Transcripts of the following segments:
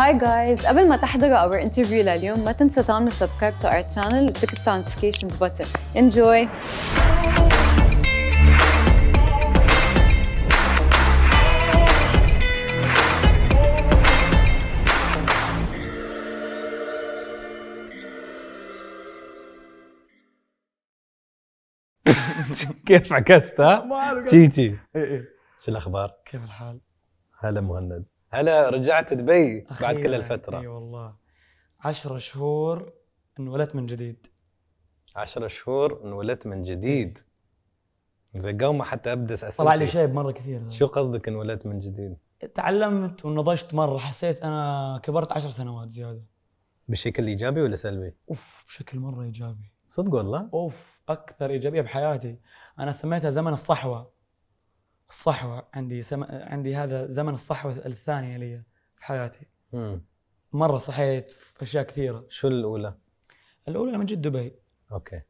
هاي جايز قبل ما تحضروا اور انترفيو لليوم ما تنسوا تعملوا سبسكرايب تو اور تشانل وتكبسوا على النوتيفيكيشنز بتن انجوي كيف ها؟ ما اعرف تي ايه ايه شو الاخبار؟ كيف الحال؟ هلا مهند هلا رجعت دبي بعد كل الفتره اي والله 10 شهور انولدت من جديد 10 شهور انولدت من جديد إيه. زي قوم حتى ابدا اسئلتي طلع لي شيب مره كثير شو قصدك انولدت من جديد؟ تعلمت ونضجت مره حسيت انا كبرت 10 سنوات زياده بشكل ايجابي ولا سلبي؟ اوف بشكل مره ايجابي صدق والله؟ اوف اكثر ايجابيه بحياتي انا سميتها زمن الصحوه الصحوه عندي سم... عندي هذا زمن الصحوه الثانيه لي في حياتي مم. مره صحيت في اشياء كثيره شو الاولى؟ الاولى لما جيت دبي اوكي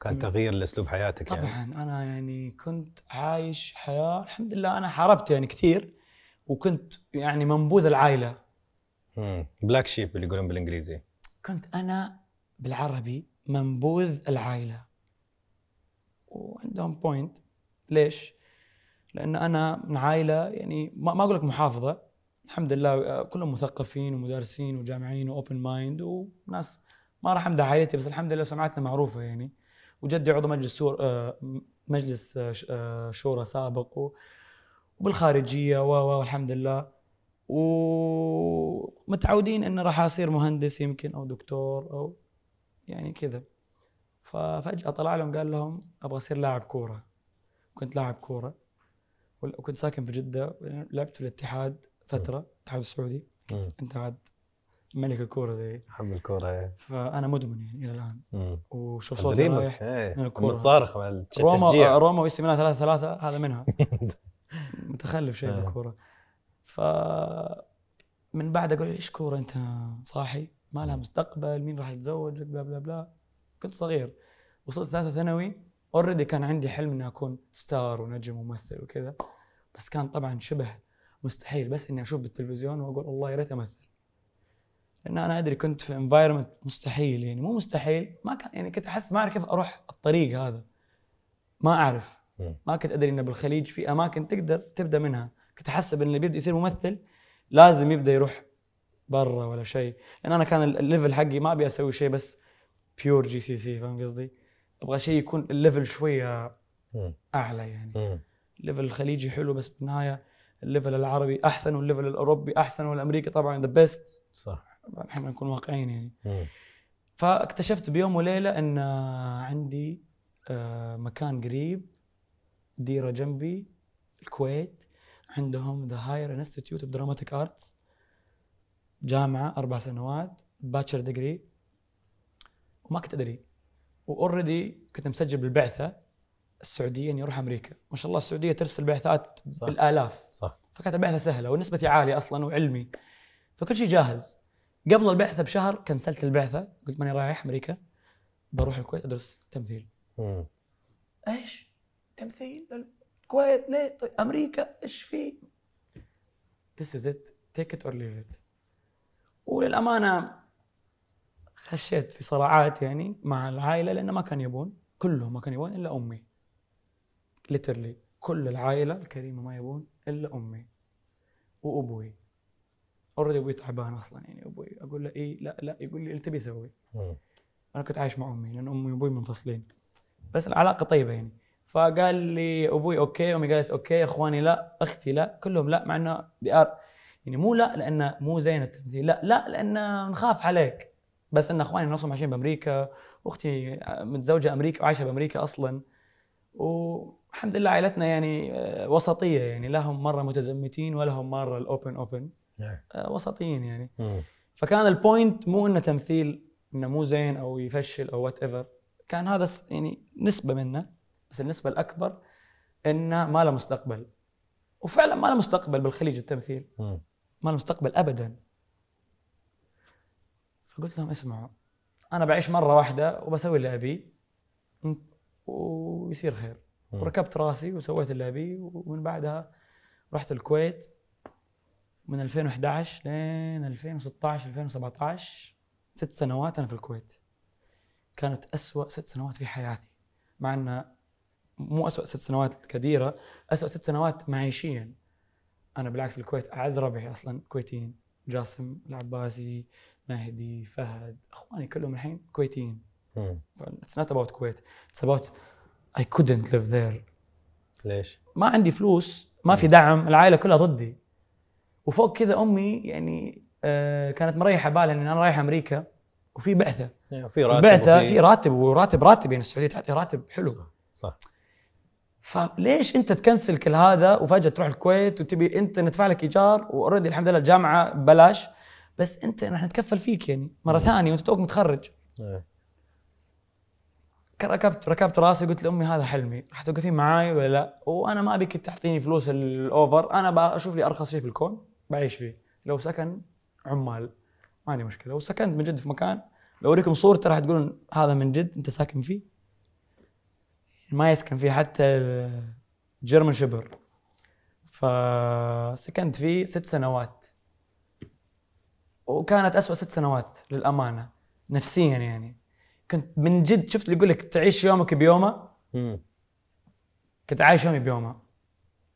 كان تغيير لاسلوب حياتك يعني؟ طبعا يعني. انا يعني كنت عايش حياه الحمد لله انا حاربت يعني كثير وكنت يعني منبوذ العائله امم بلاك شيب اللي يقولون بالانجليزي كنت انا بالعربي منبوذ العائله وعندهم بوينت ليش؟ لان انا من عائله يعني ما اقول لك محافظه الحمد لله آه، كلهم مثقفين ومدرسين وجامعين واوبن مايند وناس ما راح امدح عائلتي بس الحمد لله سمعتنا معروفه يعني وجدي عضو مجلس سور آه، مجلس آه، شورى سابق وبالخارجيه والحمد لله ومتعودين اني راح اصير مهندس يمكن او دكتور او يعني كذا ففجاه طلع لهم قال لهم ابغى اصير لاعب كوره كنت لاعب كوره وكنت ساكن في جده لعبت في الاتحاد فتره الاتحاد السعودي انت عاد ملك الكوره زي حب الكوره ايه فانا مدمن يعني الى الان وشوف صوتي رايح ايه. من الكوره متصارخ مع روما روما ويسي منها ثلاثة ثلاثة هذا منها متخلف شيء ايه. بالكوره ف من بعد اقول ايش كوره انت صاحي ما لها مستقبل مين راح يتزوج بلا بلا بلا كنت صغير وصلت ثالثه ثانوي اوريدي كان عندي حلم اني اكون ستار ونجم وممثل وكذا بس كان طبعا شبه مستحيل بس اني اشوف بالتلفزيون واقول والله يا ريت امثل لان انا ادري كنت في انفايرمنت مستحيل يعني مو مستحيل ما كان يعني كنت احس ما اعرف كيف اروح الطريق هذا ما اعرف ما كنت ادري انه بالخليج في اماكن تقدر تبدا منها كنت احسب ان اللي بيبدا يصير ممثل لازم يبدا يروح برا ولا شيء لان انا كان الليفل حقي ما ابي اسوي شيء بس بيور جي سي سي فاهم قصدي؟ ابغى شيء يكون الليفل شويه اعلى يعني الليفل الخليجي حلو بس بالنهايه الليفل العربي احسن والليفل الاوروبي احسن والامريكي طبعا ذا بيست صح احنا نكون واقعيين يعني مم. فاكتشفت بيوم وليله ان عندي آه، مكان قريب ديره جنبي الكويت عندهم ذا هاير انستيتيوت اوف دراماتيك ارتس جامعه اربع سنوات باتشر ديجري وما كنت ادري واوريدي كنت مسجل بالبعثه السعوديه اني اروح امريكا ما شاء الله السعوديه ترسل بعثات صح. بالالاف صح فكانت البعثه سهله ونسبتي عاليه اصلا وعلمي فكل شيء جاهز قبل البعثه بشهر كنسلت البعثه قلت ماني رايح امريكا بروح الكويت ادرس تمثيل مم. ايش تمثيل الكويت ليه طيب امريكا ايش في this is it take it or leave it وللامانه خشيت في صراعات يعني مع العائله لان ما كان يبون كلهم ما كانوا يبون الا امي ليترلي كل العائله الكريمه ما يبون الا امي وابوي اوريدي ابوي تعبان اصلا يعني ابوي اقول له اي لا لا يقول لي ايش تبي اسوي انا كنت عايش مع امي لان امي وابوي منفصلين بس العلاقه طيبه يعني فقال لي ابوي اوكي امي قالت اوكي اخواني لا اختي لا كلهم لا مع انه يعني مو لا لانه مو زين التمثيل لا لا لانه نخاف عليك بس ان اخواني نفسهم عايشين بامريكا واختي متزوجه امريكا وعايشه بامريكا اصلا والحمد لله عائلتنا يعني آه، وسطيه يعني لا هم مره متزمتين ولا هم مره الاوبن اوبن نعم. آه، وسطيين يعني فكان البوينت مو انه تمثيل انه مو زين او يفشل او وات ايفر كان هذا يعني نسبه منه بس النسبه الاكبر انه ما له مستقبل وفعلا ما له مستقبل بالخليج التمثيل ما له مستقبل ابدا فقلت لهم اسمعوا انا بعيش مره واحده وبسوي اللي ابيه ويصير خير وركبت راسي وسويت اللي ابيه ومن بعدها رحت الكويت من 2011 لين 2016 2017 ست سنوات انا في الكويت كانت أسوأ ست سنوات في حياتي مع ان مو أسوأ ست سنوات كديره أسوأ ست سنوات معيشيا انا بالعكس الكويت اعز ربعي اصلا كويتيين جاسم العباسي مهدي فهد اخواني كلهم الحين كويتيين اتس نوت اباوت كويت اتس اباوت اي كودنت ليف ذير ليش؟ ما عندي فلوس ما في دعم العائله كلها ضدي وفوق كذا امي يعني آه، كانت مريحه بالها ان انا رايح امريكا وفي بعثه إيه، في راتب بعثه في راتب وراتب راتب يعني السعوديه تعطي راتب حلو صح, صح. فليش انت تكنسل كل هذا وفجاه تروح الكويت وتبي انت ندفع لك ايجار واوريدي الحمد لله الجامعه ببلاش بس انت راح نتكفل فيك يعني مره ثانيه وانت توك متخرج إيه. ركبت ركبت راسي قلت لامي هذا حلمي راح توقفين معاي ولا لا وانا ما ابيك تعطيني فلوس الاوفر انا بشوف لي ارخص شيء في الكون بعيش فيه لو سكن عمال ما عندي مشكله وسكنت من جد في مكان لو اوريكم صورته راح تقولون هذا من جد انت ساكن فيه ما يسكن فيه حتى جيرمن شبر فسكنت فيه ست سنوات وكانت أسوأ ست سنوات للأمانة نفسيا يعني كنت من جد شفت اللي يقول لك تعيش يومك بيومه كنت عايش يومي بيومه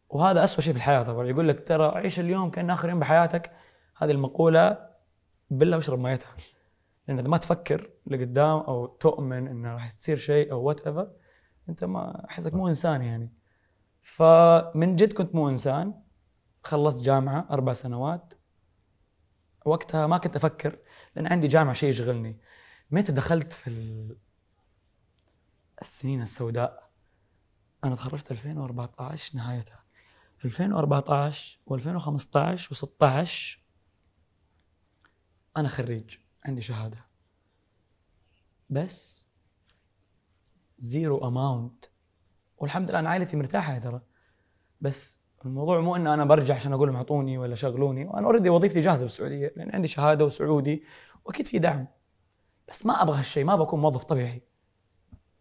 وهذا أسوأ شيء في الحياة طبعا يقول لك ترى عيش اليوم كأنه آخر يوم بحياتك هذه المقولة بالله واشرب ميتها لأن إذا ما تفكر لقدام أو تؤمن إنه راح تصير شيء أو وات ايفر أنت ما أحسك مو إنسان يعني فمن جد كنت مو إنسان خلصت جامعة أربع سنوات وقتها ما كنت افكر لان عندي جامعه شيء يشغلني متى دخلت في ال... السنين السوداء انا تخرجت 2014 نهايتها 2014 و2015 و16 انا خريج عندي شهاده بس زيرو اماونت والحمد لله انا عائلتي مرتاحه ترى بس الموضوع مو ان انا برجع عشان اقول لهم اعطوني ولا شغلوني وانا اوريدي وظيفتي جاهزه بالسعوديه لان عندي شهاده وسعودي واكيد في دعم بس ما ابغى هالشيء ما بكون موظف طبيعي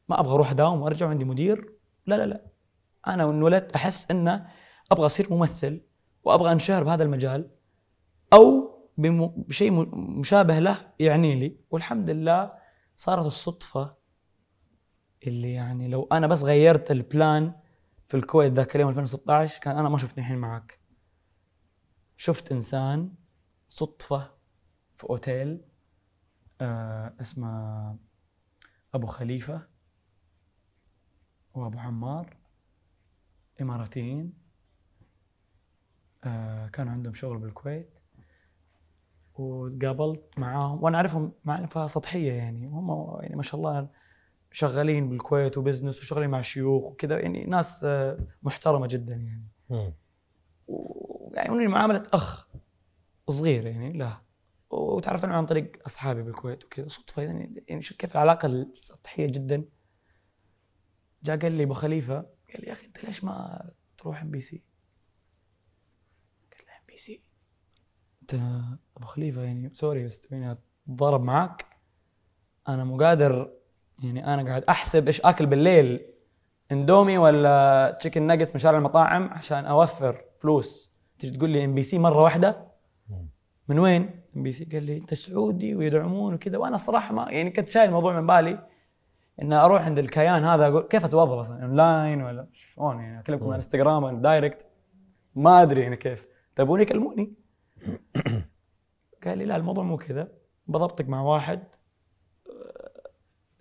ما ابغى اروح اداوم وارجع وعندي مدير لا لا لا انا انولدت احس انه ابغى اصير ممثل وابغى انشهر بهذا المجال او بشيء مشابه له يعني لي والحمد لله صارت الصدفه اللي يعني لو انا بس غيرت البلان في الكويت ذاك اليوم 2016 كان انا ما شفتني الحين معك شفت انسان صدفه في اوتيل آه اسمه ابو خليفه وابو عمار اماراتيين آه كان عندهم شغل بالكويت وتقابلت معاهم وانا اعرفهم معرفه سطحيه يعني هم يعني ما شاء الله شغالين بالكويت وبزنس وشغالين مع شيوخ وكذا يعني ناس آه، محترمه جدا يعني ويعني معامله اخ صغير يعني له وتعرفت عنه عن طريق اصحابي بالكويت وكذا صدفه يعني يعني شفت كيف العلاقه السطحيه جدا جاء قال لي ابو خليفه قال لي يا اخي انت ليش ما تروح ام بي سي؟ قلت له ام بي سي؟ انت ابو خليفه يعني سوري بس تبيني اتضارب معاك انا مو قادر يعني انا قاعد احسب ايش اكل بالليل اندومي ولا تشيكن ناجتس من شارع المطاعم عشان اوفر فلوس تجي تقول لي ام بي سي مره واحده من وين ام بي سي قال لي انت سعودي ويدعمون وكذا وانا الصراحه ما يعني كنت شايل الموضوع من بالي ان اروح عند الكيان هذا اقول كيف اتوظف اصلا اونلاين ولا شلون يعني اكلمكم على انستغرام دايركت ما ادري يعني كيف تبوني طيب، كلموني قال لي لا الموضوع مو كذا بضبطك مع واحد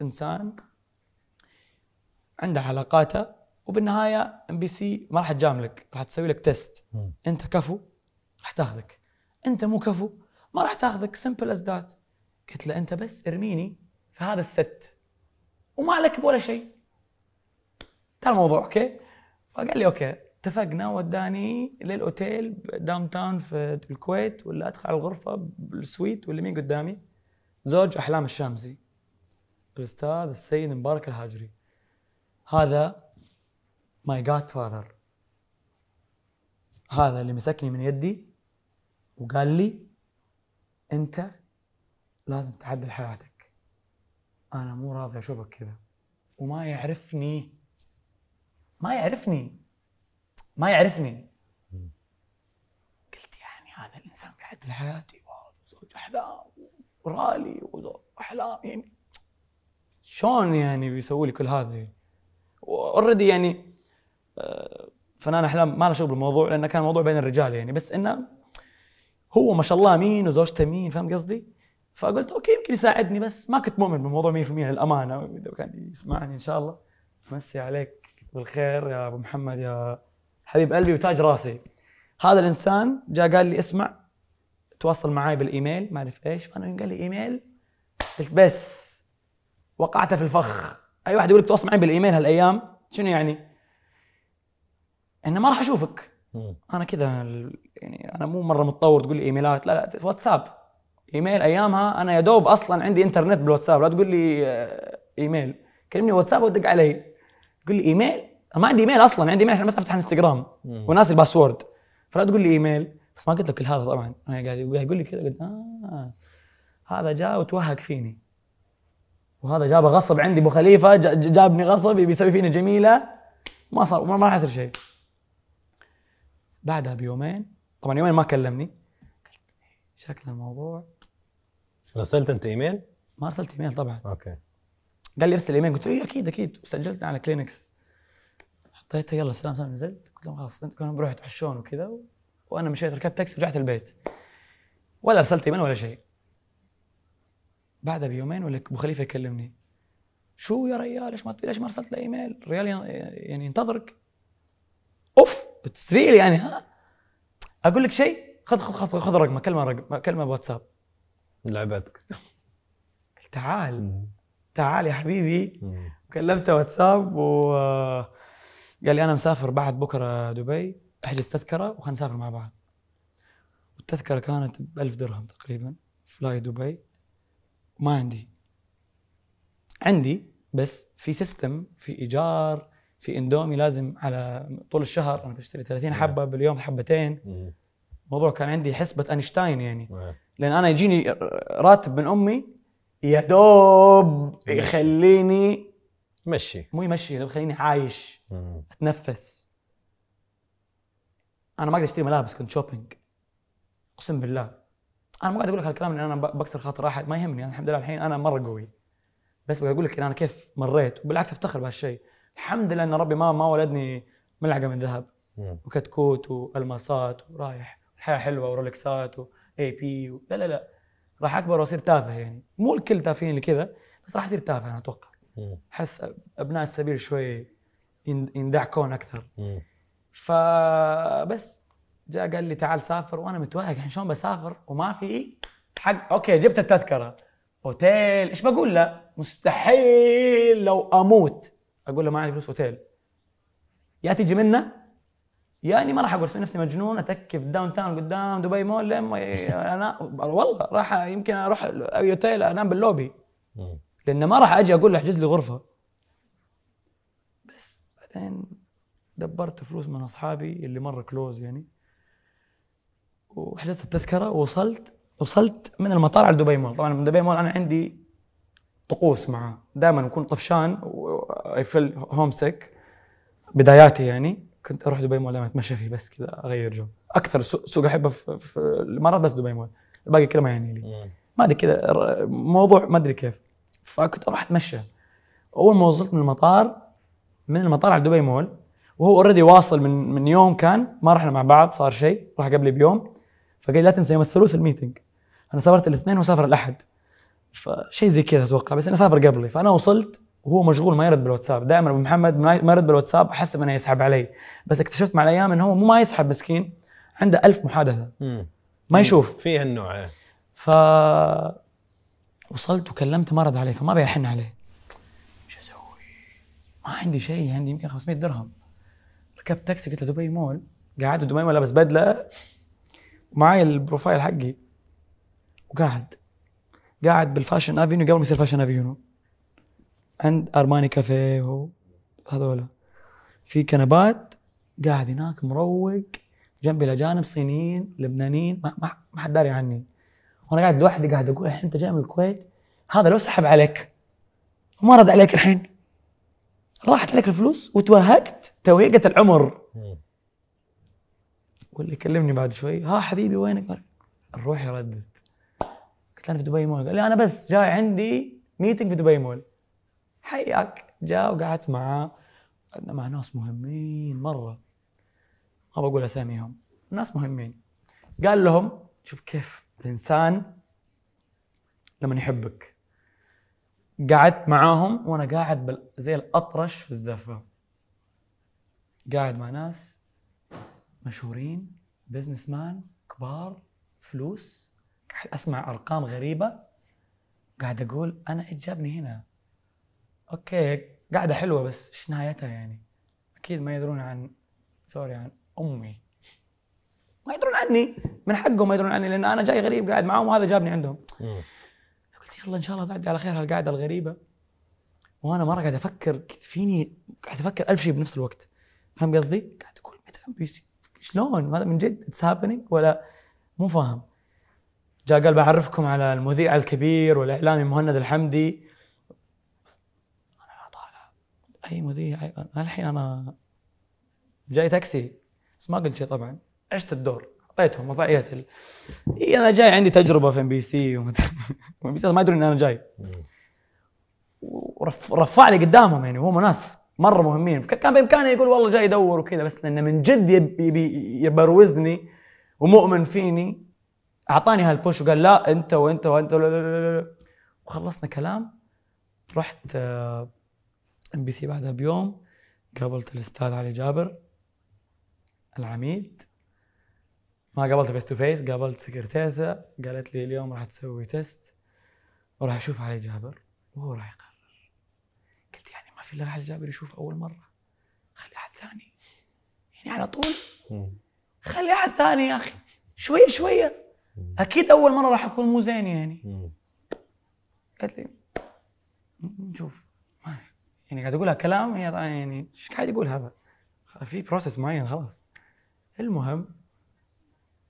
انسان عنده علاقاته وبالنهايه ام بي سي ما راح تجاملك راح تسوي لك تيست انت كفو راح تاخذك انت مو كفو ما راح تاخذك سمبل از ذات قلت له انت بس ارميني في هذا الست وما عليك بولا شيء ترى الموضوع اوكي فقال لي اوكي اتفقنا وداني للاوتيل داون تاون في الكويت ولا ادخل على الغرفه بالسويت واللي مين قدامي زوج احلام الشامسي الاستاذ السيد مبارك الهاجري هذا ماي جاد فاذر هذا اللي مسكني من يدي وقال لي انت لازم تعدل حياتك انا مو راضي اشوفك كذا وما يعرفني ما يعرفني ما يعرفني قلت يعني هذا الانسان بيعدل حياتي وزوج احلام ورالي وزوج احلام يعني شلون يعني بيسووا لي كل هذا اوريدي يعني آه، فنان احلام ما له شغل بالموضوع لانه كان موضوع بين الرجال يعني بس انه هو ما شاء الله مين وزوجته مين فاهم قصدي؟ فقلت اوكي يمكن يساعدني بس ما كنت مؤمن بالموضوع 100% للامانه اذا كان يسمعني ان شاء الله مسي عليك بالخير يا ابو محمد يا حبيب قلبي وتاج راسي هذا الانسان جاء قال لي اسمع تواصل معي بالايميل ما اعرف ايش فانا قال لي ايميل قلت بس وقعت في الفخ اي واحد يقول لك تواصل معي بالايميل هالايام شنو يعني؟ انه ما راح اشوفك انا كذا يعني انا مو مره متطور تقول لي ايميلات لا لا واتساب ايميل ايامها انا يا دوب اصلا عندي انترنت بالواتساب لا تقول لي آه، ايميل كلمني واتساب ودق علي قل لي ايميل ما عندي ايميل اصلا عندي ايميل عشان بس افتح انستغرام وناسي الباسورد فلا تقول لي ايميل بس ما قلت له كل هذا طبعا انا قاعد يقول لي كذا قلت اه هذا جاء وتوهق فيني وهذا جابه غصب عندي ابو خليفه جابني غصب يبي يسوي فينا جميله ما صار ما راح يصير شيء بعدها بيومين طبعا يومين ما كلمني شكل الموضوع رسلت انت ايميل؟ ما ارسلت ايميل طبعا اوكي قال لي ارسل ايميل قلت له إيه، اي اكيد اكيد وسجلت على كلينكس حطيته يلا سلام سلام نزلت قلت لهم خلاص بروح يتعشون وكذا و... وانا مشيت ركبت تاكسي ورجعت البيت ولا ارسلت ايميل ولا شيء بعدها بيومين ولا ابو خليفه يكلمني شو يا ريال ليش ما ليش ما ارسلت له ايميل؟ الريال يعني ينتظرك اوف تسريل يعني ها اقول لك شيء خذ خذ خذ خذ رقمه كلمه رقم كلمه واتساب لعبتك تعال تعال يا حبيبي كلمته واتساب و قال لي انا مسافر بعد بكره دبي احجز تذكره وخلينا نسافر مع بعض والتذكره كانت ب 1000 درهم تقريبا فلاي دبي ما عندي عندي بس في سيستم في ايجار في اندومي لازم على طول الشهر انا بشتري 30 إيه. حبه باليوم حبتين الموضوع كان عندي حسبه اينشتاين يعني إيه. لان انا يجيني راتب من امي يا دوب يخليني مشي مو يمشي يخليني عايش اتنفس انا ما اقدر اشتري ملابس كنت شوبينج اقسم بالله انا ما قاعد اقول لك هالكلام ان انا بكسر خاطر احد ما يهمني انا الحمد لله الحين انا مره قوي بس بقول لك انا كيف مريت وبالعكس افتخر بهالشيء الحمد لله ان ربي ما ما ولدني ملعقه من ذهب وكتكوت والماسات ورايح الحياه حلوه ورولكسات واي بي و... لا لا لا راح اكبر واصير تافه يعني مو الكل تافهين اللي كذا بس راح اصير تافه انا اتوقع احس ابناء السبيل شوي يندعكون اكثر فبس جاء قال لي تعال سافر وانا متوهق الحين يعني شلون بسافر وما في حق اوكي جبت التذكره اوتيل ايش بقول له؟ مستحيل لو اموت اقول له ما عندي فلوس اوتيل يا تجي منه يا اني ما راح اقول نفسي مجنون اتكي في الداون تاون قدام دبي مول لما انا والله راح يمكن اروح اوتيل انام باللوبي لان ما راح اجي اقول له احجز لي غرفه بس بعدين دبرت فلوس من اصحابي اللي مره كلوز يعني وحجزت التذكره ووصلت وصلت من المطار على دبي مول طبعا من دبي مول انا عندي طقوس معاه دائما اكون طفشان اي فيل هوم سيك بداياتي يعني كنت اروح دبي مول دائما اتمشى فيه بس كذا اغير جو اكثر سوق احبه في الامارات بس دبي مول الباقي كله ما يعني لي ما ادري كذا موضوع ما ادري كيف فكنت اروح اتمشى اول ما وصلت من المطار من المطار على دبي مول وهو اوريدي واصل من من يوم كان ما رحنا مع بعض صار شيء راح قبلي بيوم فقال لا تنسى يوم الثلاث الميتنج انا سافرت الاثنين وسافر الاحد فشيء زي كذا اتوقع بس انا سافر قبلي فانا وصلت وهو مشغول ما يرد بالواتساب دائما ابو محمد ما يرد بالواتساب احس انه يسحب علي بس اكتشفت مع الايام انه هو مو ما يسحب مسكين عنده ألف محادثه ما يشوف في هالنوع إيه. ف وصلت وكلمته ما رد علي فما ابي احن عليه شو اسوي؟ ما عندي شيء عندي يمكن 500 درهم ركبت تاكسي قلت له دبي مول قاعد دبي مول لابس بدله معايا البروفايل حقي وقاعد قاعد بالفاشن افينيو قبل ما يصير فاشن افينيو عند ارماني كافيه وهذول في كنبات قاعد هناك مروق جنبي الاجانب صينيين لبنانيين ما, ما حد داري عني وانا قاعد لوحدي قاعد اقول الحين انت جاي من الكويت هذا لو سحب عليك وما رد عليك الحين راحت عليك الفلوس وتوهقت توهيقة العمر واللي كلمني بعد شوي ها حبيبي وينك؟ الروح يردد قلت له انا في دبي مول قال لي انا بس جاي عندي ميتنج في دبي مول حياك جاء وقعدت معاه قعدنا مع ناس مهمين مره ما بقول اساميهم ناس مهمين قال لهم شوف كيف الانسان لما يحبك قعدت معاهم وانا قاعد زي الاطرش في الزفه قاعد مع ناس مشهورين بزنس مان كبار فلوس قاعد اسمع ارقام غريبه قاعد اقول انا ايش جابني هنا؟ اوكي قاعده حلوه بس ايش نهايتها يعني؟ اكيد ما يدرون عن سوري عن امي ما يدرون عني من حقهم ما يدرون عني لان انا جاي غريب قاعد معاهم وهذا جابني عندهم فقلت يلا ان شاء الله تعدي على خير هالقعده الغريبه وانا مره قاعد افكر فيني قاعد افكر ألف شيء بنفس الوقت فاهم قصدي؟ قاعد اقول متى ام بي سي؟ شلون هذا من جد اتس هابينج ولا مو فاهم جاء قال بعرفكم على المذيع الكبير والاعلامي مهند الحمدي انا طالع اي مذيع الحين انا جاي تاكسي بس ما قلت شيء طبعا عشت الدور اعطيتهم وضعيه ال... إيه انا جاي عندي تجربه في ام بي سي ام بي سي ما يدرون ان انا جاي ورفع لي قدامهم يعني هم ناس مره مهمين كان بامكاني يقول والله جاي يدور وكذا بس لانه من جد يبي يبروزني ومؤمن فيني اعطاني هالبوش وقال لا انت وانت وانت لا لا لا وخلصنا كلام رحت ام بي سي بعدها بيوم قابلت الاستاذ علي جابر العميد ما قابلته فيس تو فيس قابلت سكرتيرته قالت لي اليوم راح تسوي تيست وراح اشوف علي جابر وهو راح يقرأ. في الله على جابر يشوف اول مره خلي احد ثاني يعني على طول خلي احد ثاني يا اخي شويه شويه اكيد اول مره راح اكون مو زين يعني قالت لي نشوف يعني قاعد اقولها كلام هي يعني ايش قاعد يقول هذا؟ في بروسس معين خلاص المهم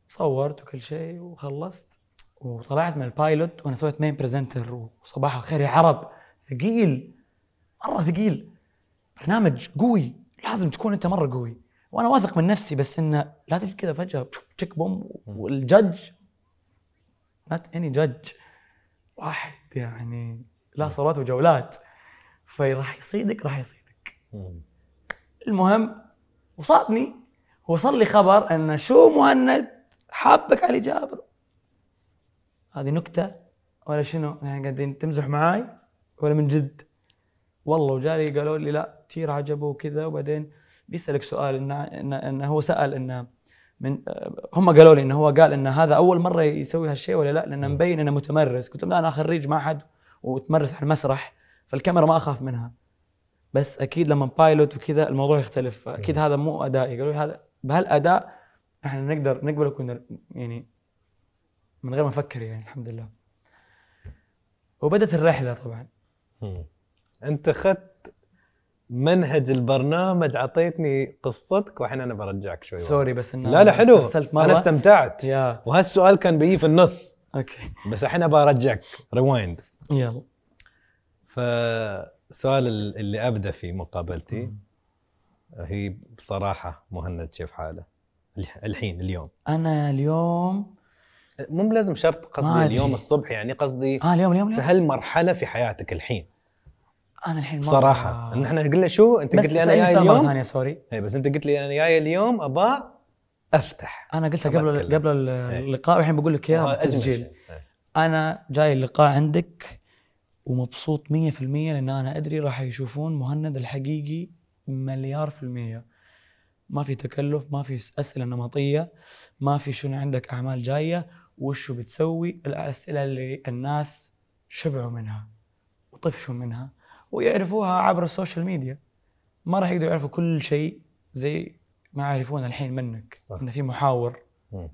صورت وكل شيء وخلصت وطلعت من البايلوت وانا سويت مين بريزنتر وصباح الخير يا عرب ثقيل مره ثقيل برنامج قوي لازم تكون انت مره قوي وانا واثق من نفسي بس انه لا تجي كذا فجاه تشيك بوم والجج نات اني جج واحد يعني لا صلوات وجولات فراح يصيدك راح يصيدك المهم وصادني وصل لي خبر ان شو مهند حابك علي جابر هذه نكته ولا شنو يعني قاعدين تمزح معاي ولا من جد والله وجاري قالوا لي لا كثير عجبه وكذا وبعدين بيسالك سؤال انه انه هو سال انه من هم قالوا لي انه هو قال انه هذا اول مره يسوي هالشيء ولا لا لانه مبين انه متمرس قلت لهم لا انا خريج معهد وتمرس على المسرح فالكاميرا ما اخاف منها بس اكيد لما بايلوت وكذا الموضوع يختلف اكيد هذا مو ادائي قالوا لي هذا بهالاداء احنا نقدر نقبله كنا يعني من غير ما نفكر يعني الحمد لله وبدت الرحله طبعا انت اخذت منهج البرنامج عطيتني قصتك والحين انا برجعك شوي سوري بس إن لا لا حلو مرة. انا استمتعت يا. وهالسؤال كان بيجي في النص اوكي بس الحين برجعك ريوايند يلا فالسؤال اللي ابدا في مقابلتي هي بصراحه مهند كيف حاله الحين اليوم انا اليوم مو لازم شرط قصدي اليوم الصبح يعني قصدي اه اليوم اليوم, اليوم. في هالمرحله في حياتك الحين انا الحين ما صراحه ان احنا قلنا شو انت قلت لي انا جاي اليوم مره ثانيه سوري اي بس انت قلت لي انا جاي اليوم ابا افتح انا قلتها قبل أتكلم. قبل إيه. اللقاء والحين بقول لك اياها بالتسجيل إيه. انا جاي اللقاء عندك ومبسوط 100% لان انا ادري راح يشوفون مهند الحقيقي مليار في المية ما في تكلف ما في اسئله نمطيه ما في شنو عندك اعمال جايه وشو بتسوي الاسئله اللي الناس شبعوا منها وطفشوا منها ويعرفوها عبر السوشيال ميديا ما راح يقدروا يعرفوا كل شيء زي ما يعرفون الحين منك صح. ان في محاور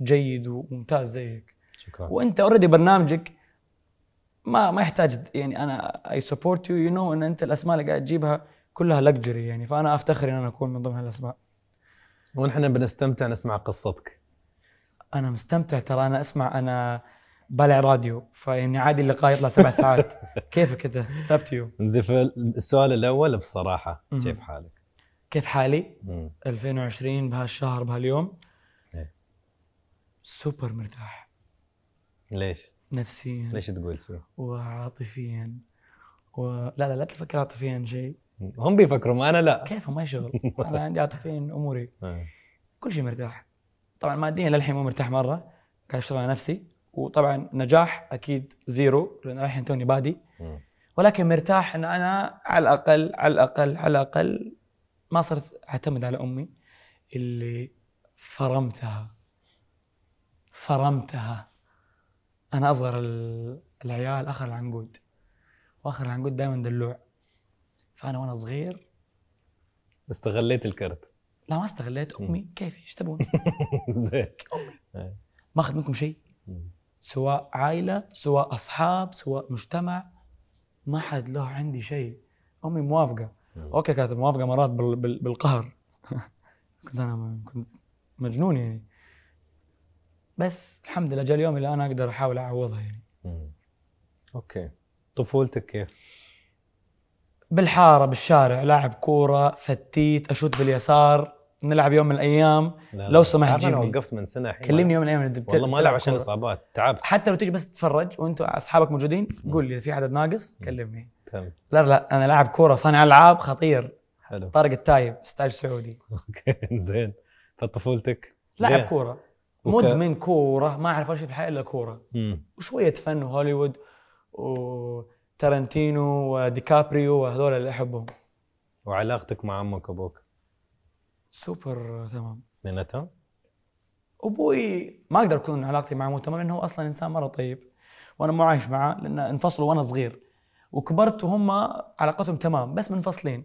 جيد وممتاز زيك شكرا وانت اوريدي برنامجك ما ما يحتاج يعني انا اي سبورت يو يو نو ان انت الاسماء اللي قاعد تجيبها كلها لكجري يعني فانا افتخر ان انا اكون من ضمن هالاسماء ونحن بنستمتع نسمع قصتك انا مستمتع ترى انا اسمع انا بالع راديو فيعني عادي اللقاء يطلع سبع ساعات كيفك كذا سبت يو السؤال الاول بصراحه كيف حالك؟ كيف حالي؟ مم. 2020 بهالشهر بهاليوم ايه. سوبر مرتاح ليش؟ نفسيا ليش تقول شو وعاطفيا و... لا لا لا تفكر عاطفيا شيء هم بيفكروا ما انا لا كيف ما شغل انا عندي عاطفيا اموري إيه. كل شيء مرتاح طبعا ماديا للحين مو مرتاح مره قاعد اشتغل على نفسي وطبعا نجاح اكيد زيرو لان الحين توني بادي ولكن مرتاح ان انا على الاقل على الاقل على الاقل ما صرت اعتمد على امي اللي فرمتها فرمتها انا اصغر العيال اخر العنقود واخر العنقود دائما دلوع فانا وانا صغير استغليت الكرت لا ما استغليت امي كيف ايش تبون؟ زين امي ما اخذ منكم شيء سواء عائله سواء اصحاب سواء مجتمع ما حد له عندي شيء امي موافقه اوكي كانت موافقه مرات بالقهر كنت انا كنت مجنون يعني بس الحمد لله جاء اليوم اللي انا اقدر احاول اعوضها يعني اوكي طفولتك كيف؟ بالحاره بالشارع لاعب كوره فتيت اشوت باليسار نلعب يوم من الايام لا لو سمحت انا وقفت من سنه الحين كلمني يوم من الايام بت... والله ما العب عشان اصابات تعبت حتى لو تيجي بس تتفرج وانت اصحابك موجودين قول لي اذا في عدد ناقص كلمني تمام لا لا انا لاعب كوره صانع العاب خطير حلو طارق التايب ستايل سعودي اوكي زين فطفولتك لاعب كوره مدمن كوره ما اعرف شيء في الحياه الا كوره وشويه فن وهوليوود وتارنتينو وديكابريو وهذول اللي احبهم وعلاقتك مع امك وابوك سوبر تمام بيناتهم؟ ابوي ما اقدر اكون علاقتي معه مو تمام لانه هو اصلا انسان مره طيب وانا مو عايش معه لان انفصلوا وانا صغير وكبرت وهم علاقتهم تمام بس منفصلين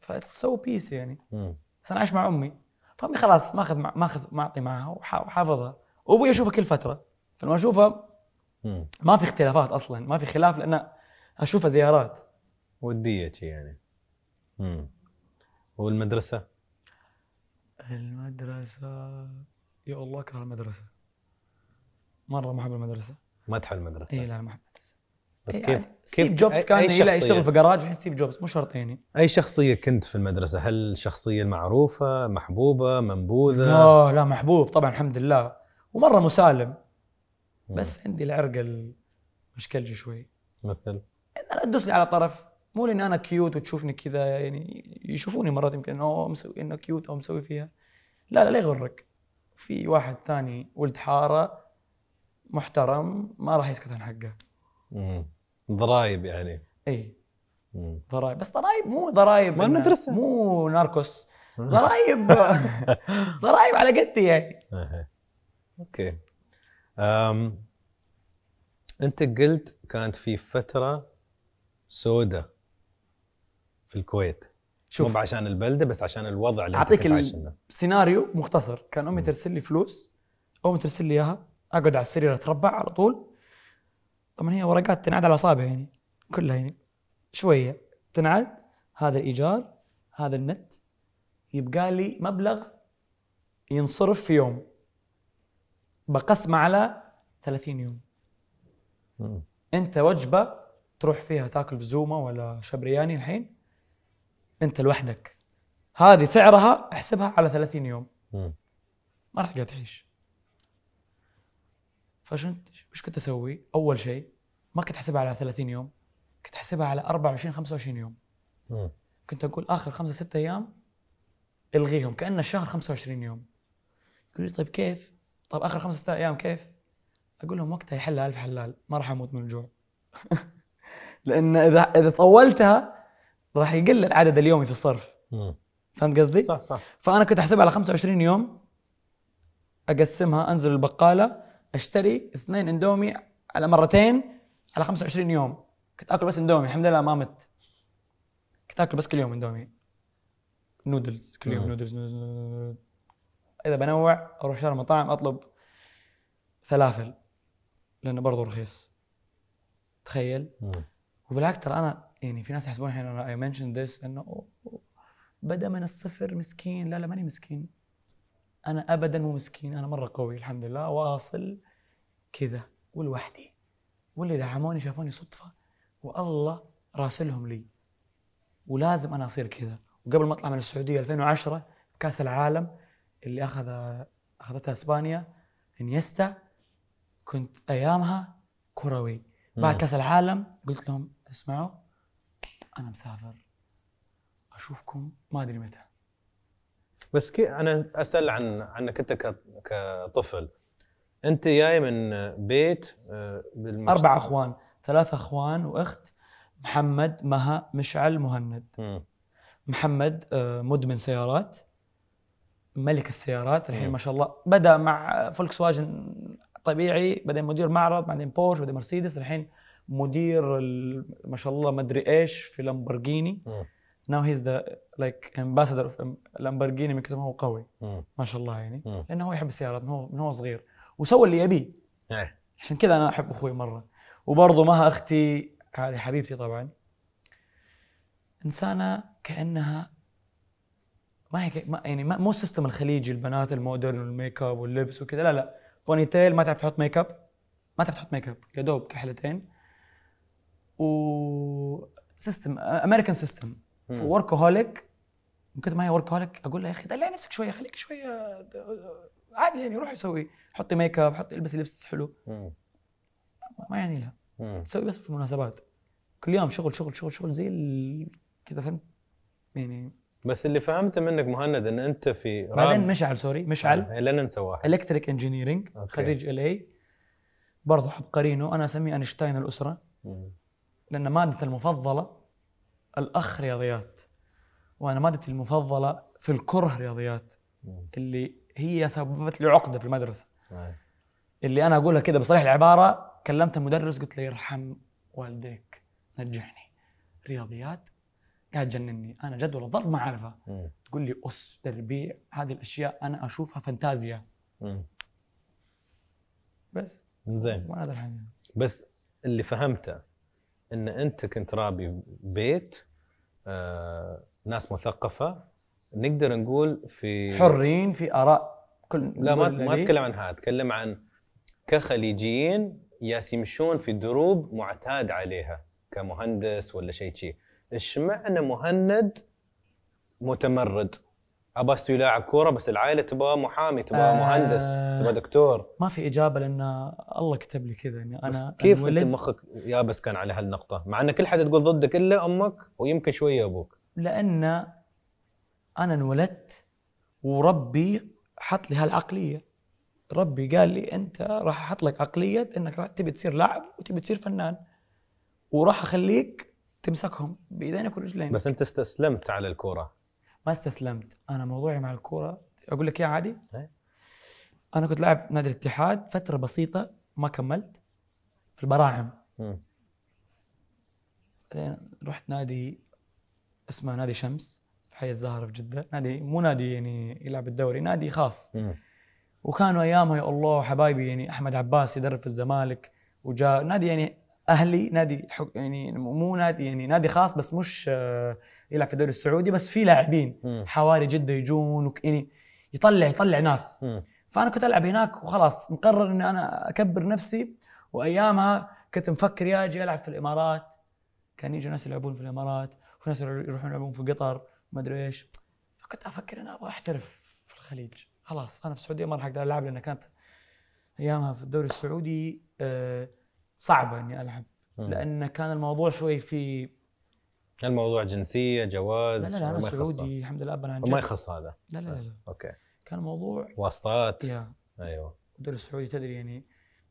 فسو بيس يعني مم. بس انا عايش مع امي فامي خلاص ماخذ ماخذ معطي معها وحافظها وابوي اشوفه كل فتره فلما اشوفه ما في اختلافات اصلا ما في خلاف لان اشوفه زيارات وديه يعني امم والمدرسه المدرسة يا الله أكره المدرسة مرة ما أحب المدرسة ما تحب المدرسة إي لا ما أحب المدرسة بس إيه، كيف يعني ستيف جوبز كان يلا إيه، يشتغل في جراج الحين ستيف جوبز مو شرط يعني اي شخصيه كنت في المدرسه هل الشخصيه المعروفه محبوبه منبوذه لا لا محبوب طبعا الحمد لله ومره مسالم بس عندي العرق المشكلجي شوي مثل انا ادوس لي على طرف مو لان انا كيوت وتشوفني كذا يعني يشوفوني مرات يمكن اوه مسوي انه كيوت او مسوي فيها لا لا لا يغرك في واحد ثاني ولد حاره محترم ما راح يسكت عن حقه امم ضرايب يعني اي ضرايب بس ضرايب مو ضرايب ما ندرسها مو ناركوس ضرايب ضرايب على قدي يعني اوكي أم. انت قلت كانت في فتره سوداء في الكويت شوف مو عشان البلده بس عشان الوضع اللي اعطيك سيناريو مختصر كان امي ترسل لي فلوس امي ترسل لي اياها اقعد على السرير اتربع على طول طبعا هي ورقات تنعد على اصابع يعني كلها يعني شويه تنعد هذا الايجار هذا النت يبقى لي مبلغ ينصرف في يوم بقسمه على 30 يوم م. انت وجبه تروح فيها تاكل في زومه ولا شبرياني الحين انت لوحدك هذه سعرها احسبها على 30 يوم ما راح تقدر تعيش فشنت ايش كنت اسوي؟ اول شيء ما كنت احسبها على 30 يوم كنت احسبها على 24 25 يوم مم. كنت اقول اخر خمسة ستة ايام الغيهم كان الشهر 25 يوم يقول لي طيب كيف؟ طيب اخر خمسة ستة ايام كيف؟ اقول لهم وقتها يحل الف حلال ما راح اموت من الجوع لان اذا اذا طولتها راح يقل العدد اليومي في الصرف مم. فهمت قصدي؟ صح صح فانا كنت احسبها على 25 يوم اقسمها انزل البقاله اشتري اثنين اندومي على مرتين على 25 يوم كنت اكل بس اندومي الحمد لله ما مت كنت اكل بس كل يوم اندومي نودلز كل يوم نودلز, نودلز, نودلز. اذا بنوع اروح شارع مطاعم اطلب فلافل لانه برضه رخيص تخيل مم. وبالعكس ترى انا يعني في ناس يحسبون الحين انا اي منشن ذس انه بدا من الصفر مسكين لا لا ماني مسكين انا ابدا مو مسكين انا مره قوي الحمد لله واصل كذا ولوحدي واللي دعموني شافوني صدفه والله راسلهم لي ولازم انا اصير كذا وقبل ما اطلع من السعوديه 2010 كاس العالم اللي اخذ اخذتها اسبانيا انيستا كنت ايامها كروي بعد كاس العالم قلت لهم اسمعوا انا مسافر اشوفكم ما ادري متى بس كي انا اسال عن عنك انت كطفل انت جاي من بيت آه، بالمستوى. اربع اخوان ثلاث اخوان واخت محمد مها مشعل مهند م. محمد آه، مدمن سيارات ملك السيارات الحين م. ما شاء الله بدا مع فولكس واجن طبيعي بعدين مدير معرض بعدين بورش بعدين مرسيدس الحين مدير ما شاء الله ما ادري ايش في لامبورجيني ناو هيز ذا لايك امباسادور اوف لامبورجيني من كثر ما هو قوي ما شاء الله يعني لانه هو يحب السيارات من هو من هو صغير وسوى اللي يبيه إيه. عشان كذا انا احب اخوي مره وبرضه مها اختي هذه حبيبتي طبعا انسانه كانها ما هي ما يعني ما مو السيستم الخليجي البنات المودرن والميك اب واللبس وكذا لا لا بونيتيل ما تعرف تحط ميك اب ما تعرف تحط ميك اب يا دوب كحلتين و سيستم امريكان سيستم وركهوليك من كثر ما هي وركهوليك اقول لها يا اخي دلع نفسك شويه خليك شويه آه، عادي يعني روح سوي حطي ميك اب حطي البسي لبس حلو مم. ما يعني لها مم. تسوي بس في المناسبات كل يوم شغل شغل شغل شغل زي ال... كذا فهمت يعني بس اللي فهمته منك مهند ان انت في بعدين مشعل سوري مشعل آه. لا ننسى واحد الكتريك انجينيرنج خريج ال اي برضه عبقرينه انا اسميه اينشتاين الاسره مم. لان مادتي المفضله الاخ رياضيات وانا مادتي المفضله في الكره رياضيات مم. اللي هي سببت لي عقده في المدرسه مم. آه. اللي انا اقولها كده بصريح العباره كلمت المدرس قلت له يرحم والديك نجحني رياضيات قاعد تجنني انا جدول الضرب ما اعرفه تقول لي اس تربيع هذه الاشياء انا اشوفها فانتازيا بس زين ما هذا بس اللي فهمته ان انت كنت رابي بيت آه، ناس مثقفه نقدر نقول في حرين في اراء كل لا ما ما اتكلم عن هذا اتكلم عن كخليجيين ياس يمشون في دروب معتاد عليها كمهندس ولا شيء شيء اشمعنى مهند متمرد استوي لاعب كوره بس العائله تبغى محامي تبغى آه مهندس تبغى دكتور ما في اجابه لان الله كتب لي كذا اني يعني انا كيف أنا انت مخك يابس كان على هالنقطه مع ان كل حد تقول ضدك الا امك ويمكن شويه ابوك لان انا انولدت وربي حط لي هالعقليه ربي قال لي انت راح احط لك عقليه انك راح تبي تصير لاعب وتبي تصير فنان وراح اخليك تمسكهم بايدينك ورجلينك بس انت استسلمت على الكوره ما استسلمت انا موضوعي مع الكوره اقول لك يا عادي إيه. انا كنت لاعب نادي الاتحاد فتره بسيطه ما كملت في البراعم بعدين رحت نادي اسمه نادي شمس في حي الزهرة في جدة نادي مو نادي يعني يلعب الدوري نادي خاص م. وكانوا ايامها يا الله حبايبي يعني احمد عباس يدرب في الزمالك وجاء نادي يعني اهلي نادي حك... يعني مو نادي يعني نادي خاص بس مش آه، يلعب في الدوري السعودي بس في لاعبين حواري جده يجون وك... يعني يطلع يطلع ناس م. فانا كنت العب هناك وخلاص مقرر اني انا اكبر نفسي وايامها كنت مفكر يا اجي العب في الامارات كان يجوا ناس يلعبون في الامارات وفي ناس يروحون يلعبون في قطر ما ادري ايش فكنت افكر انا ابغى احترف في الخليج خلاص انا في السعوديه ما راح اقدر العب لان كانت ايامها في الدوري السعودي آه صعبه اني العب لان كان الموضوع شوي في الموضوع جنسيه جواز لا لا, لا انا سعودي الحمد لله ابا ما يخص هذا لا لا لا, لا. اوكي كان الموضوع واسطات يا ايوه الدوري السعودي تدري يعني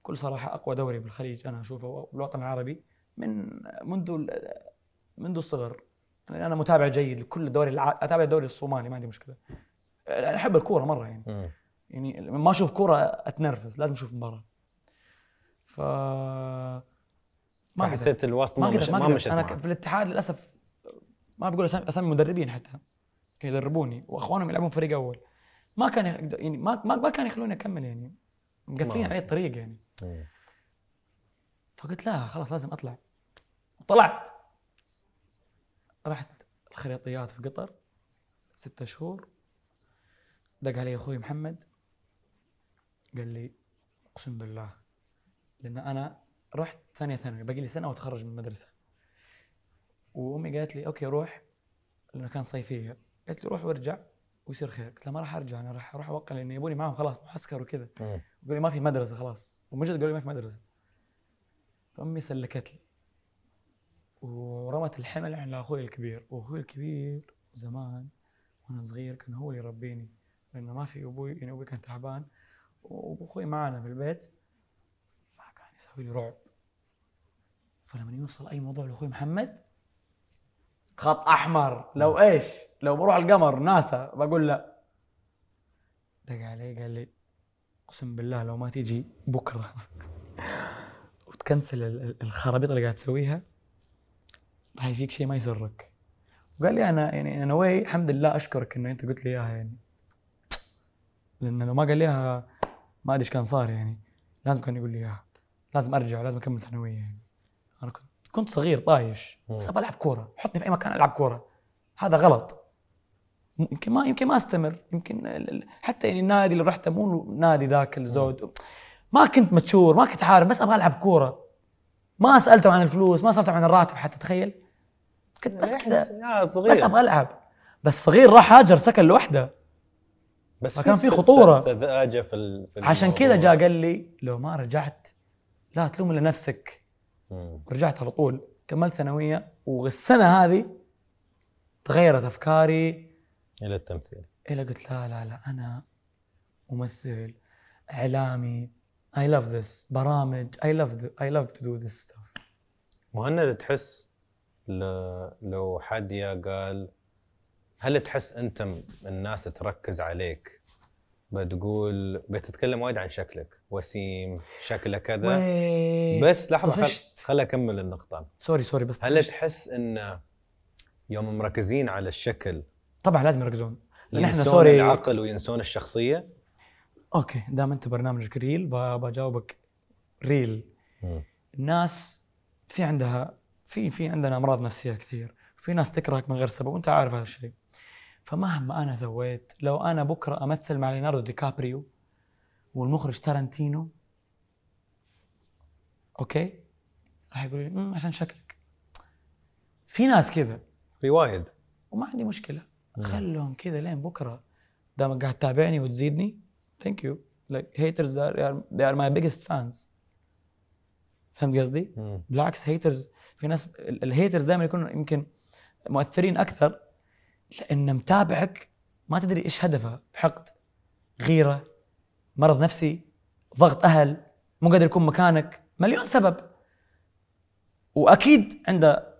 بكل صراحه اقوى دوري بالخليج انا اشوفه بالوطن العربي من منذ منذ الصغر يعني انا متابع جيد لكل الدوري الع... اتابع الدوري الصومالي ما عندي مشكله انا احب الكوره مره يعني م. يعني ما اشوف كوره اتنرفز لازم اشوف مباراه ف ما يعني حسيت الواسطه ما مش ما مشت انا في الاتحاد للاسف ما بقول اسامي اسامي مدربين حتى كانوا يدربوني واخوانهم يلعبون فريق اول ما كان يعني ما ما كان يخلوني اكمل يعني مقفلين علي الطريق يعني إيه. فقلت لا خلاص لازم اطلع طلعت رحت الخريطيات في قطر ستة شهور دق علي اخوي محمد قال لي اقسم بالله لان انا رحت ثانيه ثانوي باقي لي سنه واتخرج من المدرسه وامي قالت لي اوكي روح لانه كان صيفيه قالت لي روح وارجع ويصير خير قلت لها ما راح ارجع انا راح اروح اوقع لان يبوني معاهم خلاص معسكر وكذا يقول لي ما في مدرسه خلاص ومجد قالوا لي ما في مدرسه فامي سلكت لي ورمت الحمل على اخوي الكبير واخوي الكبير زمان وانا صغير كان هو اللي يربيني لانه ما في ابوي يعني ابوي كان تعبان واخوي معنا في البيت يسوي لي رعب فلما يوصل اي موضوع لاخوي محمد خط احمر لو نعم. ايش لو بروح القمر ناسا بقول لا دق علي قال لي اقسم بالله لو ما تيجي بكره وتكنسل الخرابيط اللي قاعد تسويها راح يجيك شيء ما يسرك وقال لي انا يعني انا واي الحمد لله اشكرك انه انت قلت لي اياها يعني لان لو ما قال لي اياها ما ادري ايش كان صار يعني لازم كان يقول لي اياها لازم ارجع لازم اكمل ثانويه يعني انا كنت كنت صغير طايش بس ابغى العب كوره حطني في اي مكان العب كوره هذا غلط يمكن ما يمكن ما استمر يمكن حتى يعني النادي اللي رحته مو نادي ذاك الزود ما كنت متشور ما كنت عارف بس ابغى العب كوره ما سالتهم عن الفلوس ما سالتهم عن الراتب حتى تخيل كنت بس كذا بس ابغى العب بس صغير راح هاجر سكن لوحده بس كان في خطوره في, في عشان كذا جاء قال لي لو ما رجعت لا تلوم الا نفسك رجعت على طول كملت ثانويه والسنه هذه تغيرت افكاري الى التمثيل الى قلت لا لا لا انا ممثل اعلامي اي لاف ذس برامج اي لاف اي لاف تو دو ذس ستاف مهند تحس لو حد يا قال هل تحس انت الناس تركز عليك بتقول بتتكلم وايد عن شكلك وسيم شكلك كذا بس لحظه خل... خل اكمل النقطه سوري سوري بس هل تحس انه يوم مركزين على الشكل طبعا لازم يركزون لان احنا سوري العقل وينسون الشخصيه اوكي دام انت برنامجك ريل بجاوبك ريل الناس في عندها في في عندنا امراض نفسيه كثير في ناس تكرهك من غير سبب وانت عارف هذا الشيء فمهما انا سويت لو انا بكره امثل مع ليوناردو دي كابريو والمخرج تارنتينو اوكي راح يقولوا لي عشان شكلك في ناس كذا في وايد وما عندي مشكله خلهم كذا لين بكره دامك قاعد تتابعني وتزيدني ثانك يو لايك هيترز ذي ار ماي بيجست فانز فهمت قصدي؟ بالعكس هيترز في ناس الهيترز دائما يكونوا يمكن مؤثرين اكثر لان متابعك ما تدري ايش هدفه حقد غيره مرض نفسي ضغط اهل مو قادر يكون مكانك مليون سبب واكيد عنده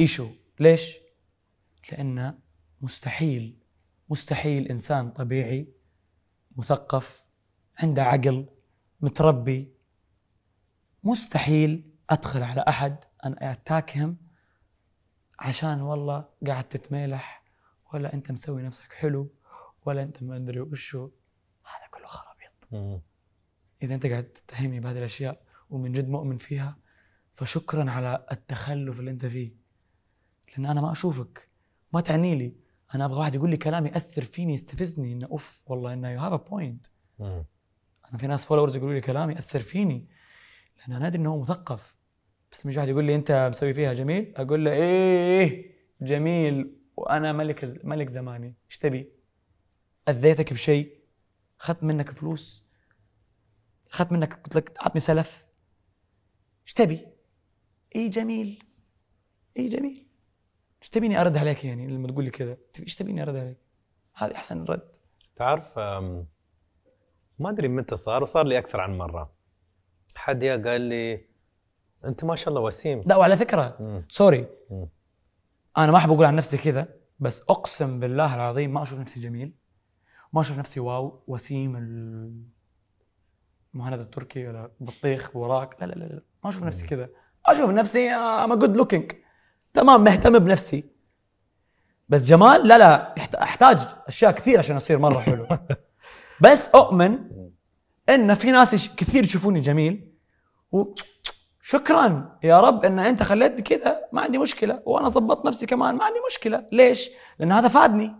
ايشو ليش لانه مستحيل مستحيل انسان طبيعي مثقف عنده عقل متربي مستحيل ادخل على احد ان اتاك عشان والله قاعد تتميلح ولا انت مسوي نفسك حلو ولا انت ما ادري وشو هذا كله خرابيط اذا انت قاعد تتهمني بهذه الاشياء ومن جد مؤمن فيها فشكرا على التخلف اللي انت فيه لان انا ما اشوفك ما تعني لي انا ابغى واحد يقول لي كلام ياثر فيني يستفزني انه اوف والله انه يو هاف ا بوينت انا في ناس فولورز يقولوا لي كلام ياثر فيني لان انا ادري انه هو مثقف بس مش واحد يقول لي انت مسوي فيها جميل اقول له ايه جميل وانا ملك ملك زماني ايش تبي اذيتك بشيء اخذت منك فلوس اخذت منك قلت لك اعطني سلف ايش تبي اي جميل اي جميل ايش تبيني ارد عليك يعني لما تقول لي كذا ايش تبيني ارد عليك هذا احسن رد تعرف ما ادري متى صار وصار لي اكثر عن مره حد يا قال لي انت ما شاء الله وسيم لا وعلى فكره مم. سوري مم. انا ما احب اقول عن نفسي كذا بس اقسم بالله العظيم ما اشوف نفسي جميل ما اشوف نفسي واو وسيم المهند التركي ولا بطيخ وراك لا لا لا, لا. ما اشوف نفسي كذا اشوف نفسي ام جود لوكينج تمام مهتم بنفسي بس جمال لا لا احتاج اشياء كثير عشان اصير مره حلو بس اؤمن ان في ناس كثير يشوفوني جميل و شكرا يا رب ان انت خليتني كده ما عندي مشكله وانا ظبطت نفسي كمان ما عندي مشكله ليش لان هذا فادني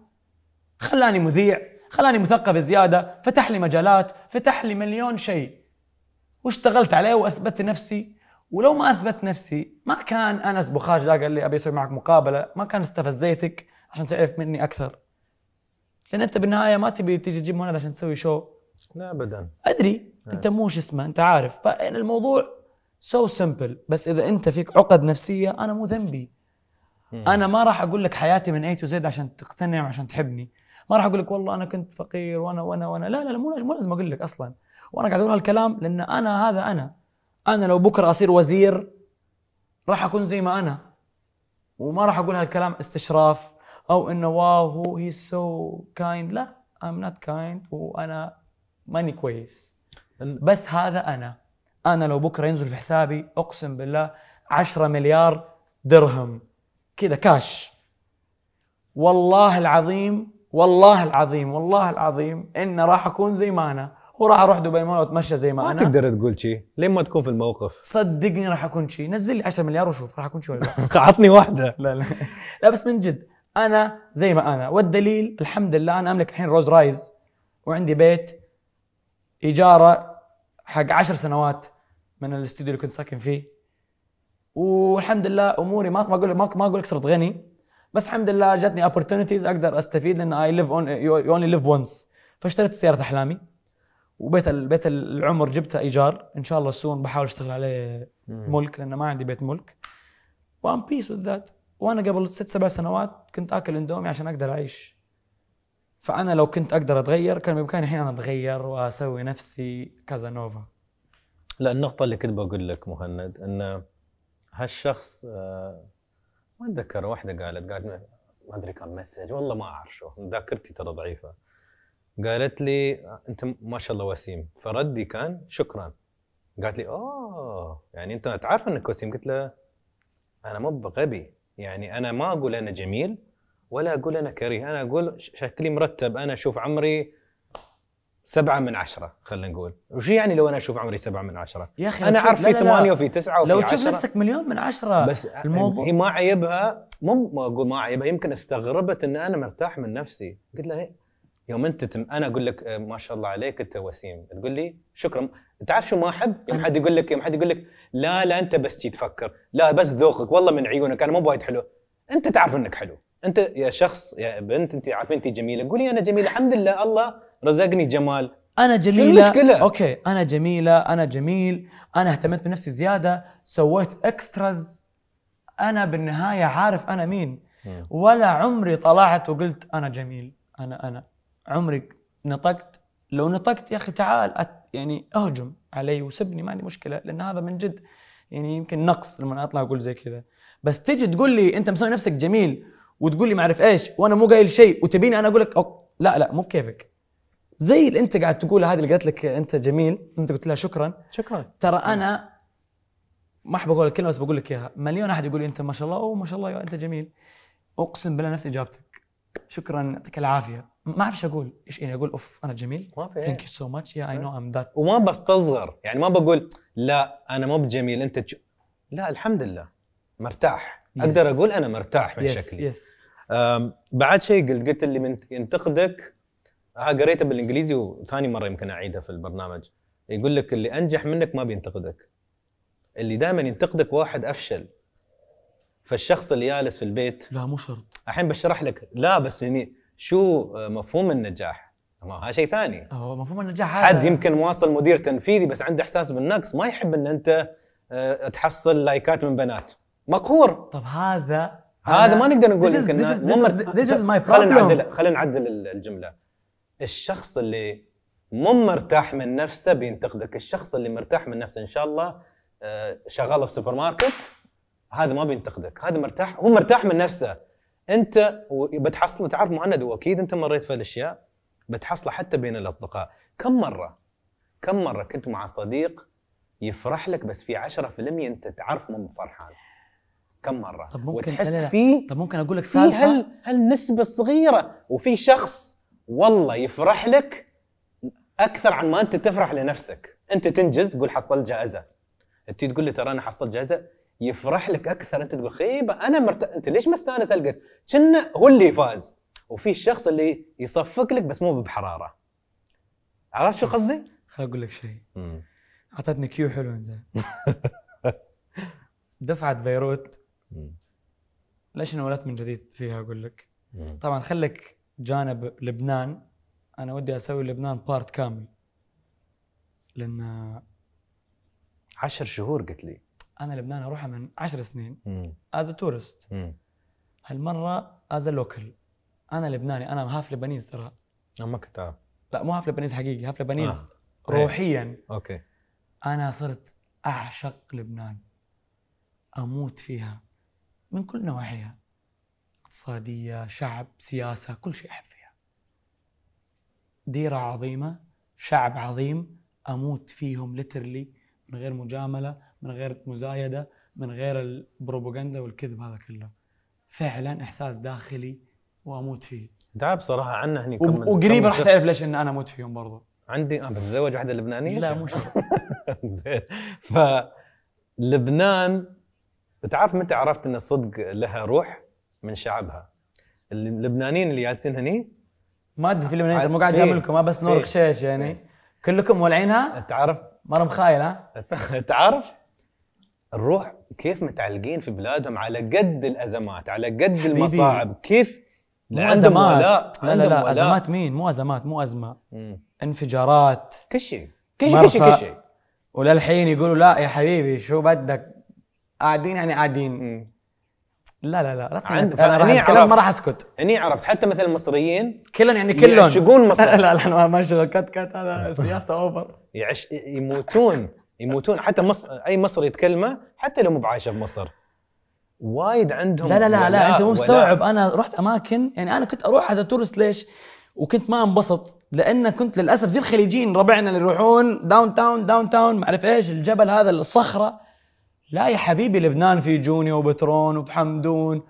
خلاني مذيع خلاني مثقف زياده فتح لي مجالات فتح لي مليون شيء واشتغلت عليه واثبت نفسي ولو ما اثبت نفسي ما كان انس بخاش ذا قال لي ابي اسوي معك مقابله ما كان استفزيتك عشان تعرف مني اكثر لان انت بالنهايه ما تبي تجي تجيب مهند عشان تسوي شو لا ابدا ادري نعم. انت مو شو اسمه انت عارف فالموضوع سو so سمبل بس اذا انت فيك عقد نفسيه انا مو ذنبي انا ما راح اقول لك حياتي من اي تو زد عشان تقتنع وعشان تحبني ما راح اقول لك والله انا كنت فقير وانا وانا وانا لا لا, لا مو لازم اقول لك اصلا وانا قاعد اقول هالكلام لان انا هذا انا انا لو بكره اصير وزير راح اكون زي ما انا وما راح اقول هالكلام استشراف او انه واو هو هي سو كايند لا ام نوت كايند وانا ماني كويس بس هذا انا انا لو بكره ينزل في حسابي اقسم بالله 10 مليار درهم كذا كاش والله العظيم والله العظيم والله العظيم ان راح اكون زي ما انا وراح اروح دبي مول واتمشى زي ما, ما انا ما تقدر تقول شيء لين ما تكون في الموقف صدقني راح اكون شيء نزل لي 10 مليار وشوف راح اكون شيء ولا لا عطني واحده لا لا لا بس من جد انا زي ما انا والدليل الحمد لله انا املك الحين روز رايز وعندي بيت ايجاره حق 10 سنوات من الاستوديو اللي كنت ساكن فيه والحمد لله اموري ما اقول ما اقول لك صرت غني بس الحمد لله جاتني opportunities اقدر استفيد لان اي ليف اون يو اونلي ليف وانس فاشتريت سياره احلامي وبيت بيت العمر جبته ايجار ان شاء الله سون بحاول اشتغل عليه ملك لان ما عندي بيت ملك وان بيس وذ ذات وانا قبل ست سبع سنوات كنت اكل اندومي عشان اقدر اعيش فانا لو كنت اقدر اتغير كان بامكاني الحين انا اتغير واسوي نفسي كازانوفا لا النقطة اللي كنت بقول لك مهند ان هالشخص آه، ما اتذكر واحدة قالت قالت ما ادري كان مسج والله ما اعرف شو ذاكرتي ترى ضعيفة قالت لي آه، انت ما شاء الله وسيم فردي كان شكرا قالت لي اوه يعني انت تعرف انك وسيم قلت له انا مو بغبي يعني انا ما اقول انا جميل ولا اقول انا كريه انا اقول شكلي مرتب انا اشوف عمري سبعة من عشرة خلينا نقول وش يعني لو أنا أشوف عمري سبعة من عشرة يا أخي أنا أعرف في ثمانية وفي تسعة وفي لو تشوف نفسك مليون من عشرة بس الموضوع هي ما عيبها مو ما أقول ما عيبها يمكن استغربت أن أنا مرتاح من نفسي قلت لها يوم أنت تم أنا أقول لك آه، ما شاء الله عليك أنت وسيم تقول لي شكرا تعرف شو ما أحب يوم حد يقول لك يوم حد يقول لك لا لا أنت بس تفكر لا بس ذوقك والله من عيونك أنا مو بوايد حلو أنت تعرف أنك حلو انت يا شخص يا بنت انت عارفين انت جميله قولي انا جميله الحمد لله الله رزقني جمال انا جميله مشكلة؟ اوكي انا جميله انا جميل انا اهتميت بنفسي زياده سويت اكستراز انا بالنهايه عارف انا مين ولا عمري طلعت وقلت انا جميل انا انا عمري نطقت لو نطقت يا اخي تعال أت يعني اهجم علي وسبني ما عندي مشكله لان هذا من جد يعني يمكن نقص لما اطلع اقول زي كذا بس تجي تقول لي انت مسوي نفسك جميل وتقول لي ما اعرف ايش وانا مو قايل شيء وتبيني انا اقول لك لا لا مو بكيفك زي اللي انت قاعد تقولها هذه اللي قالت لك انت جميل انت قلت لها شكرا شكرا ترى نعم. انا ما احب اقول الكلمه بس بقول لك اياها مليون احد يقول لي انت ما شاء الله وما شاء الله انت جميل اقسم بالله نفس اجابتك شكرا يعطيك العافيه ما اعرف اقول ايش يعني اقول اوف انا جميل ما في ثانك يو سو ماتش يا اي نو ام ذات وما بستصغر يعني ما بقول لا انا مو بجميل انت لا الحمد لله مرتاح اقدر اقول انا مرتاح من yes. شكلي يس بعد شيء قلت قلت اللي ينتقدك قريته بالانجليزي وثاني مره يمكن اعيدها في البرنامج يقول لك اللي انجح منك ما بينتقدك اللي دائما ينتقدك واحد افشل فالشخص اللي جالس في البيت لا مو شرط الحين بشرح لك لا بس يعني شو آه، مفهوم النجاح ما هذا شيء ثاني هو مفهوم النجاح هذا حد يمكن واصل مدير تنفيذي بس عنده احساس بالنقص ما يحب ان انت آه، تحصل لايكات من بنات مقهور طب هذا هذا ما نقدر نقول يمكن خلينا نعدل خلينا نعدل الجمله الشخص اللي مو مرتاح من نفسه بينتقدك الشخص اللي مرتاح من نفسه ان شاء الله آه، شغال في سوبر ماركت هذا ما بينتقدك هذا مرتاح هو مرتاح من نفسه انت بتحصل تعرف مهند واكيد انت مريت في الاشياء بتحصله حتى بين الاصدقاء كم مره كم مره كنت مع صديق يفرح لك بس في 10% انت تعرف مو فرحان كم مره طب ممكن وتحس فيه طب ممكن اقول لك سالفه هل هالنسبه الصغيره وفي شخص والله يفرح لك اكثر عن ما انت تفرح لنفسك انت تنجز تقول حصلت جائزه انت تقول لي ترى انا حصلت جائزه يفرح لك اكثر انت تقول خيبه انا مرت... انت ليش ما استانس القك كنا هو اللي فاز وفي الشخص اللي يصفق لك بس مو بحراره عرفت شو قصدي خل اقول لك شيء اعطتني كيو حلو انت دفعه بيروت ليش انولدت من جديد فيها اقول لك طبعا خليك جانب لبنان انا ودي اسوي لبنان بارت كامل لان عشر شهور قلت لي انا لبنان اروحها من عشر سنين از تورست هالمره از لوكل انا لبناني انا هاف لبنيز ترى ما كنت عارف لا مو هاف لبنيز حقيقي هاف لبنيز آه. إيه. روحيا اوكي انا صرت اعشق لبنان اموت فيها من كل نواحيها اقتصادية شعب سياسة كل شيء أحب فيها ديرة عظيمة شعب عظيم أموت فيهم لترلي من غير مجاملة من غير مزايدة من غير البروباغندا والكذب هذا كله فعلا إحساس داخلي وأموت فيه تعب صراحة عنا هني وقريب راح تعرف ليش إن أنا أموت فيهم برضو عندي أنا آه، بتزوج واحده لبنانيه لا مو زين ف لبنان بتعرف متى عرفت ان الصدق لها روح من شعبها اللبنانيين اللي جالسين هني ما ادري في اللبنانيين مو قاعد اجاملكم لكم بس نور خشيش يعني كلكم مولعينها تعرف عارف مره مخايل ها تعرف الروح كيف متعلقين في بلادهم على قد الازمات على قد المصاعب كيف مو ازمات لا لا لا, لا ازمات مين مو ازمات مو ازمه مم. انفجارات كل شيء كل شيء كل شيء وللحين يقولوا لا يا حبيبي شو بدك قاعدين يعني قاعدين لا لا لا لا عند... انا راح اتكلم يعني ما راح اسكت اني يعني عرفت حتى مثلا المصريين كلهم يعني كلهم يعشقون مصر لا لا ما شغل كات كات هذا سياسه اوفر يعش... يموتون يموتون حتى مصر اي مصري يتكلمه حتى لو مو بعايشه بمصر وايد عندهم لا لا لا, لا انت مو مستوعب انا رحت اماكن يعني انا كنت اروح هذا تورست ليش؟ وكنت ما انبسط لان كنت للاسف زي الخليجيين ربعنا اللي يروحون داون تاون داون تاون ما اعرف ايش الجبل هذا الصخره لا يا حبيبي لبنان في جوني وبترون وبحمدون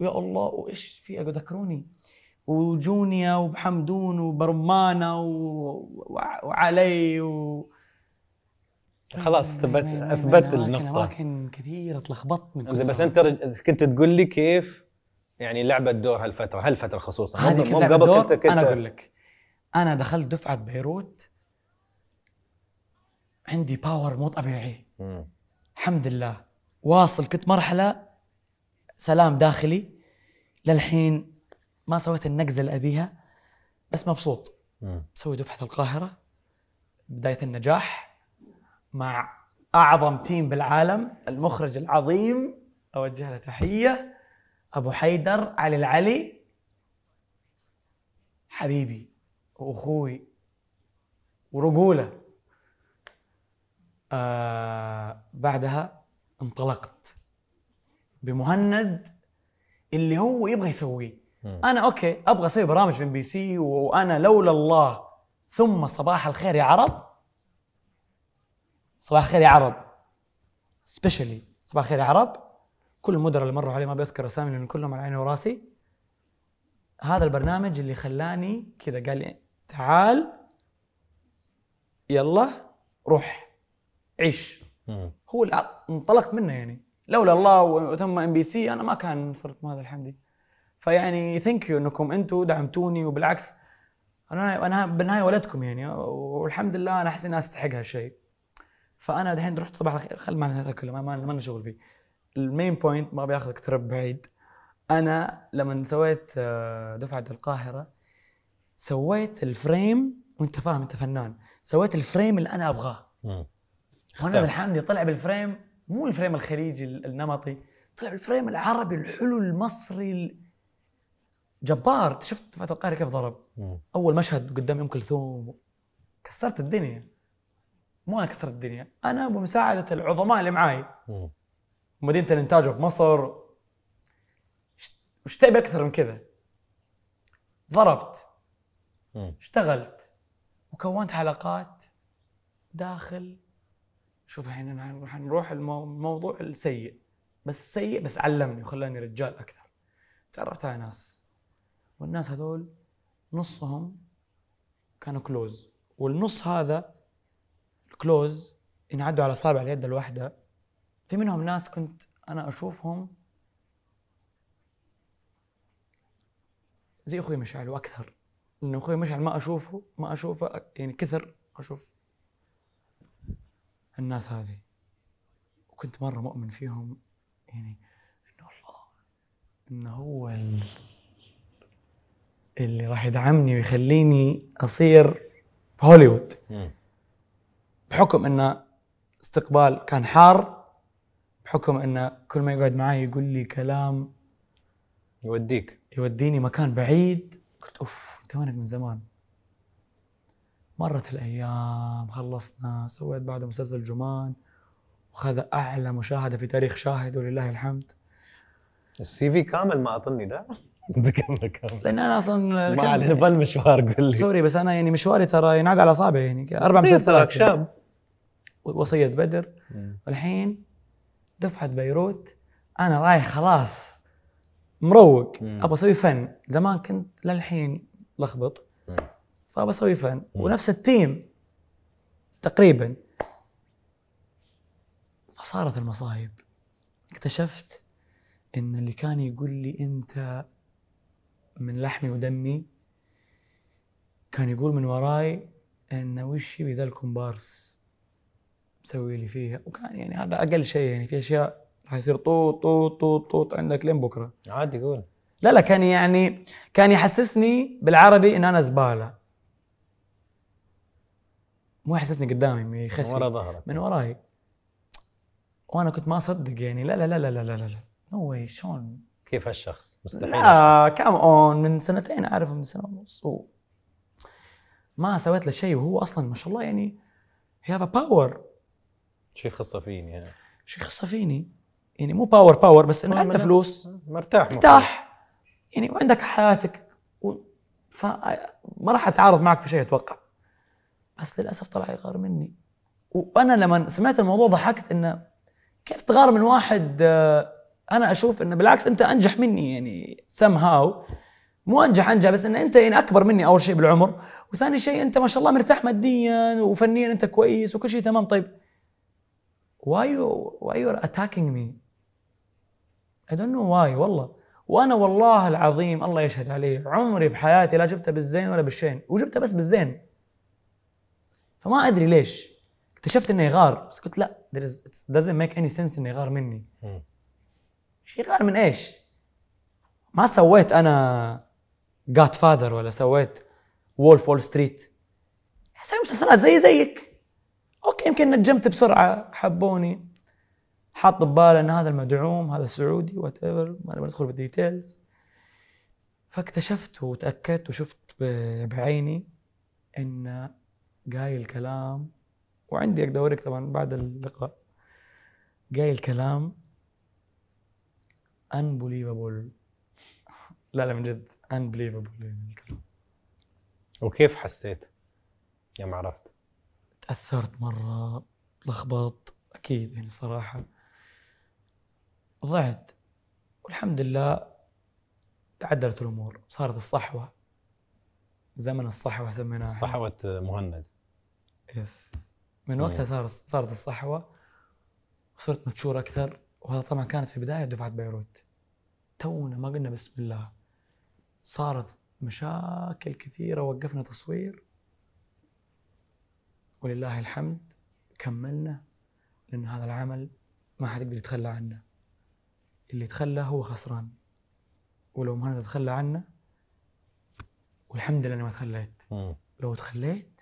يا الله وايش في ذكروني وجونيا وبحمدون وبرمانه و... وعلي و... خلاص ثبت اثبت النقطه اماكن كثيره تلخبطت من زي بس انت رج... كنت تقول لي كيف يعني لعبت دور هالفتره هالفتره خصوصا هذه كنت قبل دور كنت, كنت انا اقول لك انا دخلت دفعه بيروت عندي باور مو طبيعي مم. الحمد لله واصل كنت مرحله سلام داخلي للحين ما سويت النقزه اللي ابيها بس مبسوط مسوي دفعه القاهره بدايه النجاح مع اعظم تيم بالعالم المخرج العظيم اوجه له تحيه ابو حيدر علي العلي حبيبي واخوي ورجوله آه بعدها انطلقت بمهند اللي هو يبغى يسويه انا اوكي ابغى اسوي برامج في ام بي سي وانا لولا الله ثم صباح الخير يا عرب صباح الخير يا عرب سبيشلي صباح الخير يا عرب كل المدراء اللي مروا عليه ما بذكر اسامي لان كلهم على عيني وراسي هذا البرنامج اللي خلاني كذا قال لي تعال يلا روح عيش هو انطلقت منه يعني لولا الله وثم ام بي سي انا ما كان صرت ماذا الحمدي فيعني ثانك يو انكم انتم دعمتوني وبالعكس انا انا بالنهايه ولدكم يعني والحمد لله انا احس اني استحق هالشيء فانا دحين رحت صباح الخير خل ما هذا كله ما ما, ما شغل فيه المين بوينت ما بياخذ ترب بعيد انا لما سويت آه، دفعه القاهره سويت الفريم وانت فاهم انت فنان سويت الفريم اللي انا ابغاه معتز الحمدي طلع بالفريم مو الفريم الخليجي النمطي طلع بالفريم العربي الحلو المصري جبار شفت فتح القاهرة كيف ضرب مم. اول مشهد قدام ام كلثوم كسرت الدنيا مو انا كسرت الدنيا انا بمساعده العظماء اللي معاي مدينه الانتاج في مصر وش تبي اكثر من كذا ضربت مم. اشتغلت وكونت حلقات داخل شوف راح نروح الموضوع السيء بس سيء بس علمني وخلاني رجال اكثر تعرفت على ناس والناس هذول نصهم كانوا كلوز والنص هذا الكلوز ينعدوا على اصابع اليد الواحده في منهم ناس كنت انا اشوفهم زي اخوي مشعل واكثر انه اخوي مشعل ما اشوفه ما اشوفه يعني كثر اشوف الناس هذه وكنت مره مؤمن فيهم يعني انه الله انه هو اللي راح يدعمني ويخليني اصير في هوليوود بحكم انه استقبال كان حار بحكم انه كل ما يقعد معي يقول لي كلام يوديك يوديني مكان بعيد قلت اوف انت وينك من زمان مرت الأيام خلصنا سويت بعد مسلسل جمان وخذ أعلى مشاهدة في تاريخ شاهد ولله الحمد السي في كامل ما أظني لا كامل لان انا اصلا ما علينا مشوار قول لي سوري بس انا يعني مشواري ترى ينعاد على اصابعي يعني اربع مسلسلات شاب وصيه بدر والحين دفعه بيروت انا رايح خلاص مروق ابغى اسوي فن زمان كنت للحين لخبط فبسوي فن ونفس التيم تقريبا فصارت المصايب اكتشفت ان اللي كان يقول لي انت من لحمي ودمي كان يقول من وراي انه وش يبي ذا الكومبارس مسوي لي فيها وكان يعني هذا اقل شيء يعني في اشياء راح يصير طوط طوط طوط طوط عندك لين بكره عادي قول لا لا كان يعني كان يحسسني بالعربي ان انا زباله مو يحسسني قدامي يخسي من ورا ظهرك من وراي وانا كنت ما اصدق يعني لا لا لا لا لا لا لا نو واي شلون كيف هالشخص مستحيل لا كم اون من سنتين اعرفه من سنه ونص و... ما سويت له شيء وهو اصلا ما شاء الله يعني هي هاف باور شيء خصه فيني يعني شيء خصه فيني يعني مو باور باور بس انه عنده فلوس مرتاح مرتاح يعني وعندك حياتك و... ما راح اتعارض معك في شيء اتوقع بس للاسف طلع يغار مني وانا لما سمعت الموضوع ضحكت انه كيف تغار من واحد آه، انا اشوف انه بالعكس انت انجح مني يعني سم هاو مو انجح انجح بس انه انت يعني اكبر مني اول شيء بالعمر وثاني شيء انت ما شاء الله مرتاح ماديا وفنيا انت كويس وكل شيء تمام طيب why you why you're attacking me I don't know why والله وانا والله العظيم الله يشهد عليه عمري بحياتي لا جبته بالزين ولا بالشين وجبته بس بالزين فما ادري ليش اكتشفت انه يغار بس قلت لا دازنت ميك اني سنس انه يغار مني شيء غار من ايش؟ ما سويت انا جاد فاذر ولا سويت وولف وول ستريت اسوي مسلسلات زي زيك اوكي يمكن نجمت بسرعه حبوني حاط بباله ان هذا المدعوم هذا سعودي وات ايفر ما نبي ندخل بالديتيلز فاكتشفت وتاكدت وشفت بعيني ان قايل كلام وعندي اقدر اوريك طبعا بعد اللقاء قايل كلام انبليفبل لا لا من جد انبليفبل يعني الكلام وكيف حسيت يوم عرفت؟ تاثرت مره لخبط اكيد يعني صراحه ضعت والحمد لله تعدلت الامور صارت الصحوه زمن الصحوه سميناها صحوه مهند يس من وقتها صار صارت الصحوه وصرت متشور اكثر وهذا طبعا كانت في بدايه دفعه بيروت تونا ما قلنا بسم الله صارت مشاكل كثيره وقفنا تصوير ولله الحمد كملنا لان هذا العمل ما حد يقدر يتخلى عنه اللي تخلى هو خسران ولو مهند تخلى عنه والحمد لله اني ما تخليت لو تخليت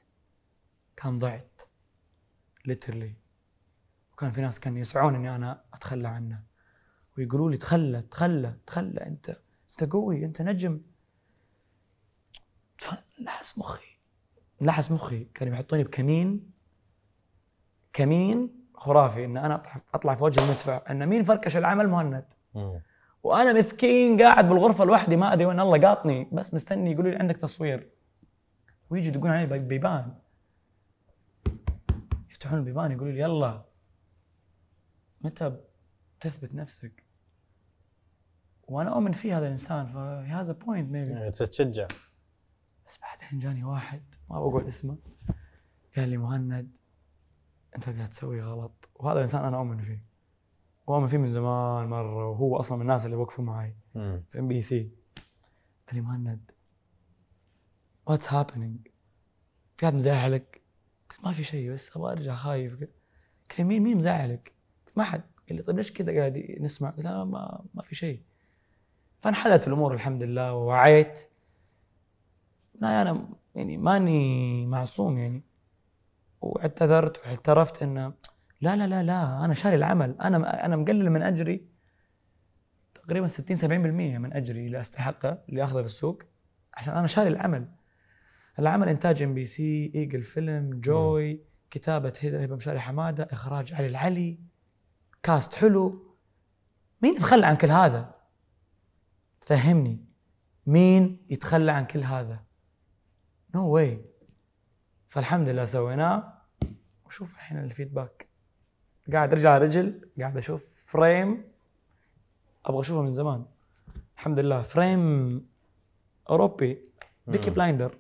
كان ضعت ليترلي وكان في ناس كانوا يسعون اني انا اتخلى عنه ويقولوا لي تخلى تخلى تخلى انت انت قوي انت نجم لحس مخي لحس مخي كانوا يحطوني بكمين كمين خرافي ان انا اطلع في وجه المدفع ان مين فركش العمل مهند وانا مسكين قاعد بالغرفه لوحدي ما ادري وين الله قاطني بس مستني يقولوا لي عندك تصوير ويجي يدقون علي بيبان يفتحون البيبان يقولوا لي يلا متى تثبت نفسك؟ وانا اؤمن فيه هذا الانسان فهي هاز بوينت ميبي تتشجع بس بعدين جاني واحد ما بقول اسمه قال لي مهند انت قاعد تسوي غلط وهذا الانسان انا اؤمن فيه واؤمن فيه من زمان مره وهو اصلا من الناس اللي وقفوا معي في ام بي سي قال لي مهند واتس هابينج في حد مزعلك قلت ما في شيء بس ابغى ارجع خايف قال مين مين مزعلك؟ قلت ما حد قال لي طيب ليش كذا قاعد نسمع؟ قلت لا ما ما في شيء فانحلت الامور الحمد لله ووعيت لا انا يعني ماني معصوم يعني واعتذرت واعترفت انه لا لا لا لا انا شاري العمل انا انا مقلل من اجري تقريبا 60 70% من اجري اللي استحقه اللي اخذه في السوق عشان انا شاري العمل العمل انتاج ام بي سي ايجل فيلم جوي مم. كتابه هبه مشاري حماده اخراج علي العلي كاست حلو مين يتخلى عن كل هذا فهمني مين يتخلى عن كل هذا نو no واي فالحمد لله سويناه وشوف الحين الفيدباك قاعد رجع رجل قاعد اشوف فريم ابغى اشوفه من زمان الحمد لله فريم اوروبي بيكي بلايندر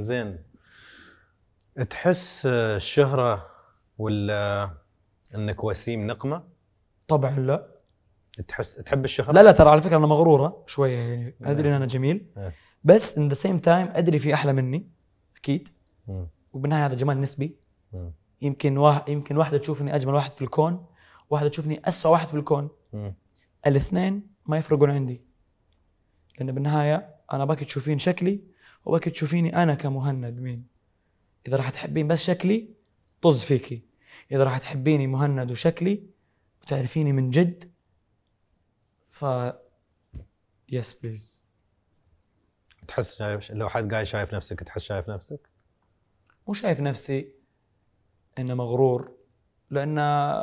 زين تحس الشهرة ولا انك وسيم نقمة؟ طبعا لا تحس تحب الشهرة؟ لا لا ترى على فكرة انا مغرورة شوية يعني ادري ان انا جميل إيه. بس ان ذا سيم تايم ادري في احلى مني اكيد وبالنهاية هذا جمال نسبي يمكن واحد يمكن واحدة تشوفني اجمل واحد في الكون واحدة تشوفني اسوء واحد في الكون الاثنين ما يفرقون عندي لان بالنهاية انا باكي تشوفين شكلي وبك تشوفيني انا كمهند مين اذا راح تحبين بس شكلي طز فيكي اذا راح تحبيني مهند وشكلي وتعرفيني من جد ف يس بليز تحس شايف لو حد قاعد شايف نفسك تحس شايف نفسك؟ مو شايف نفسي انه مغرور لانه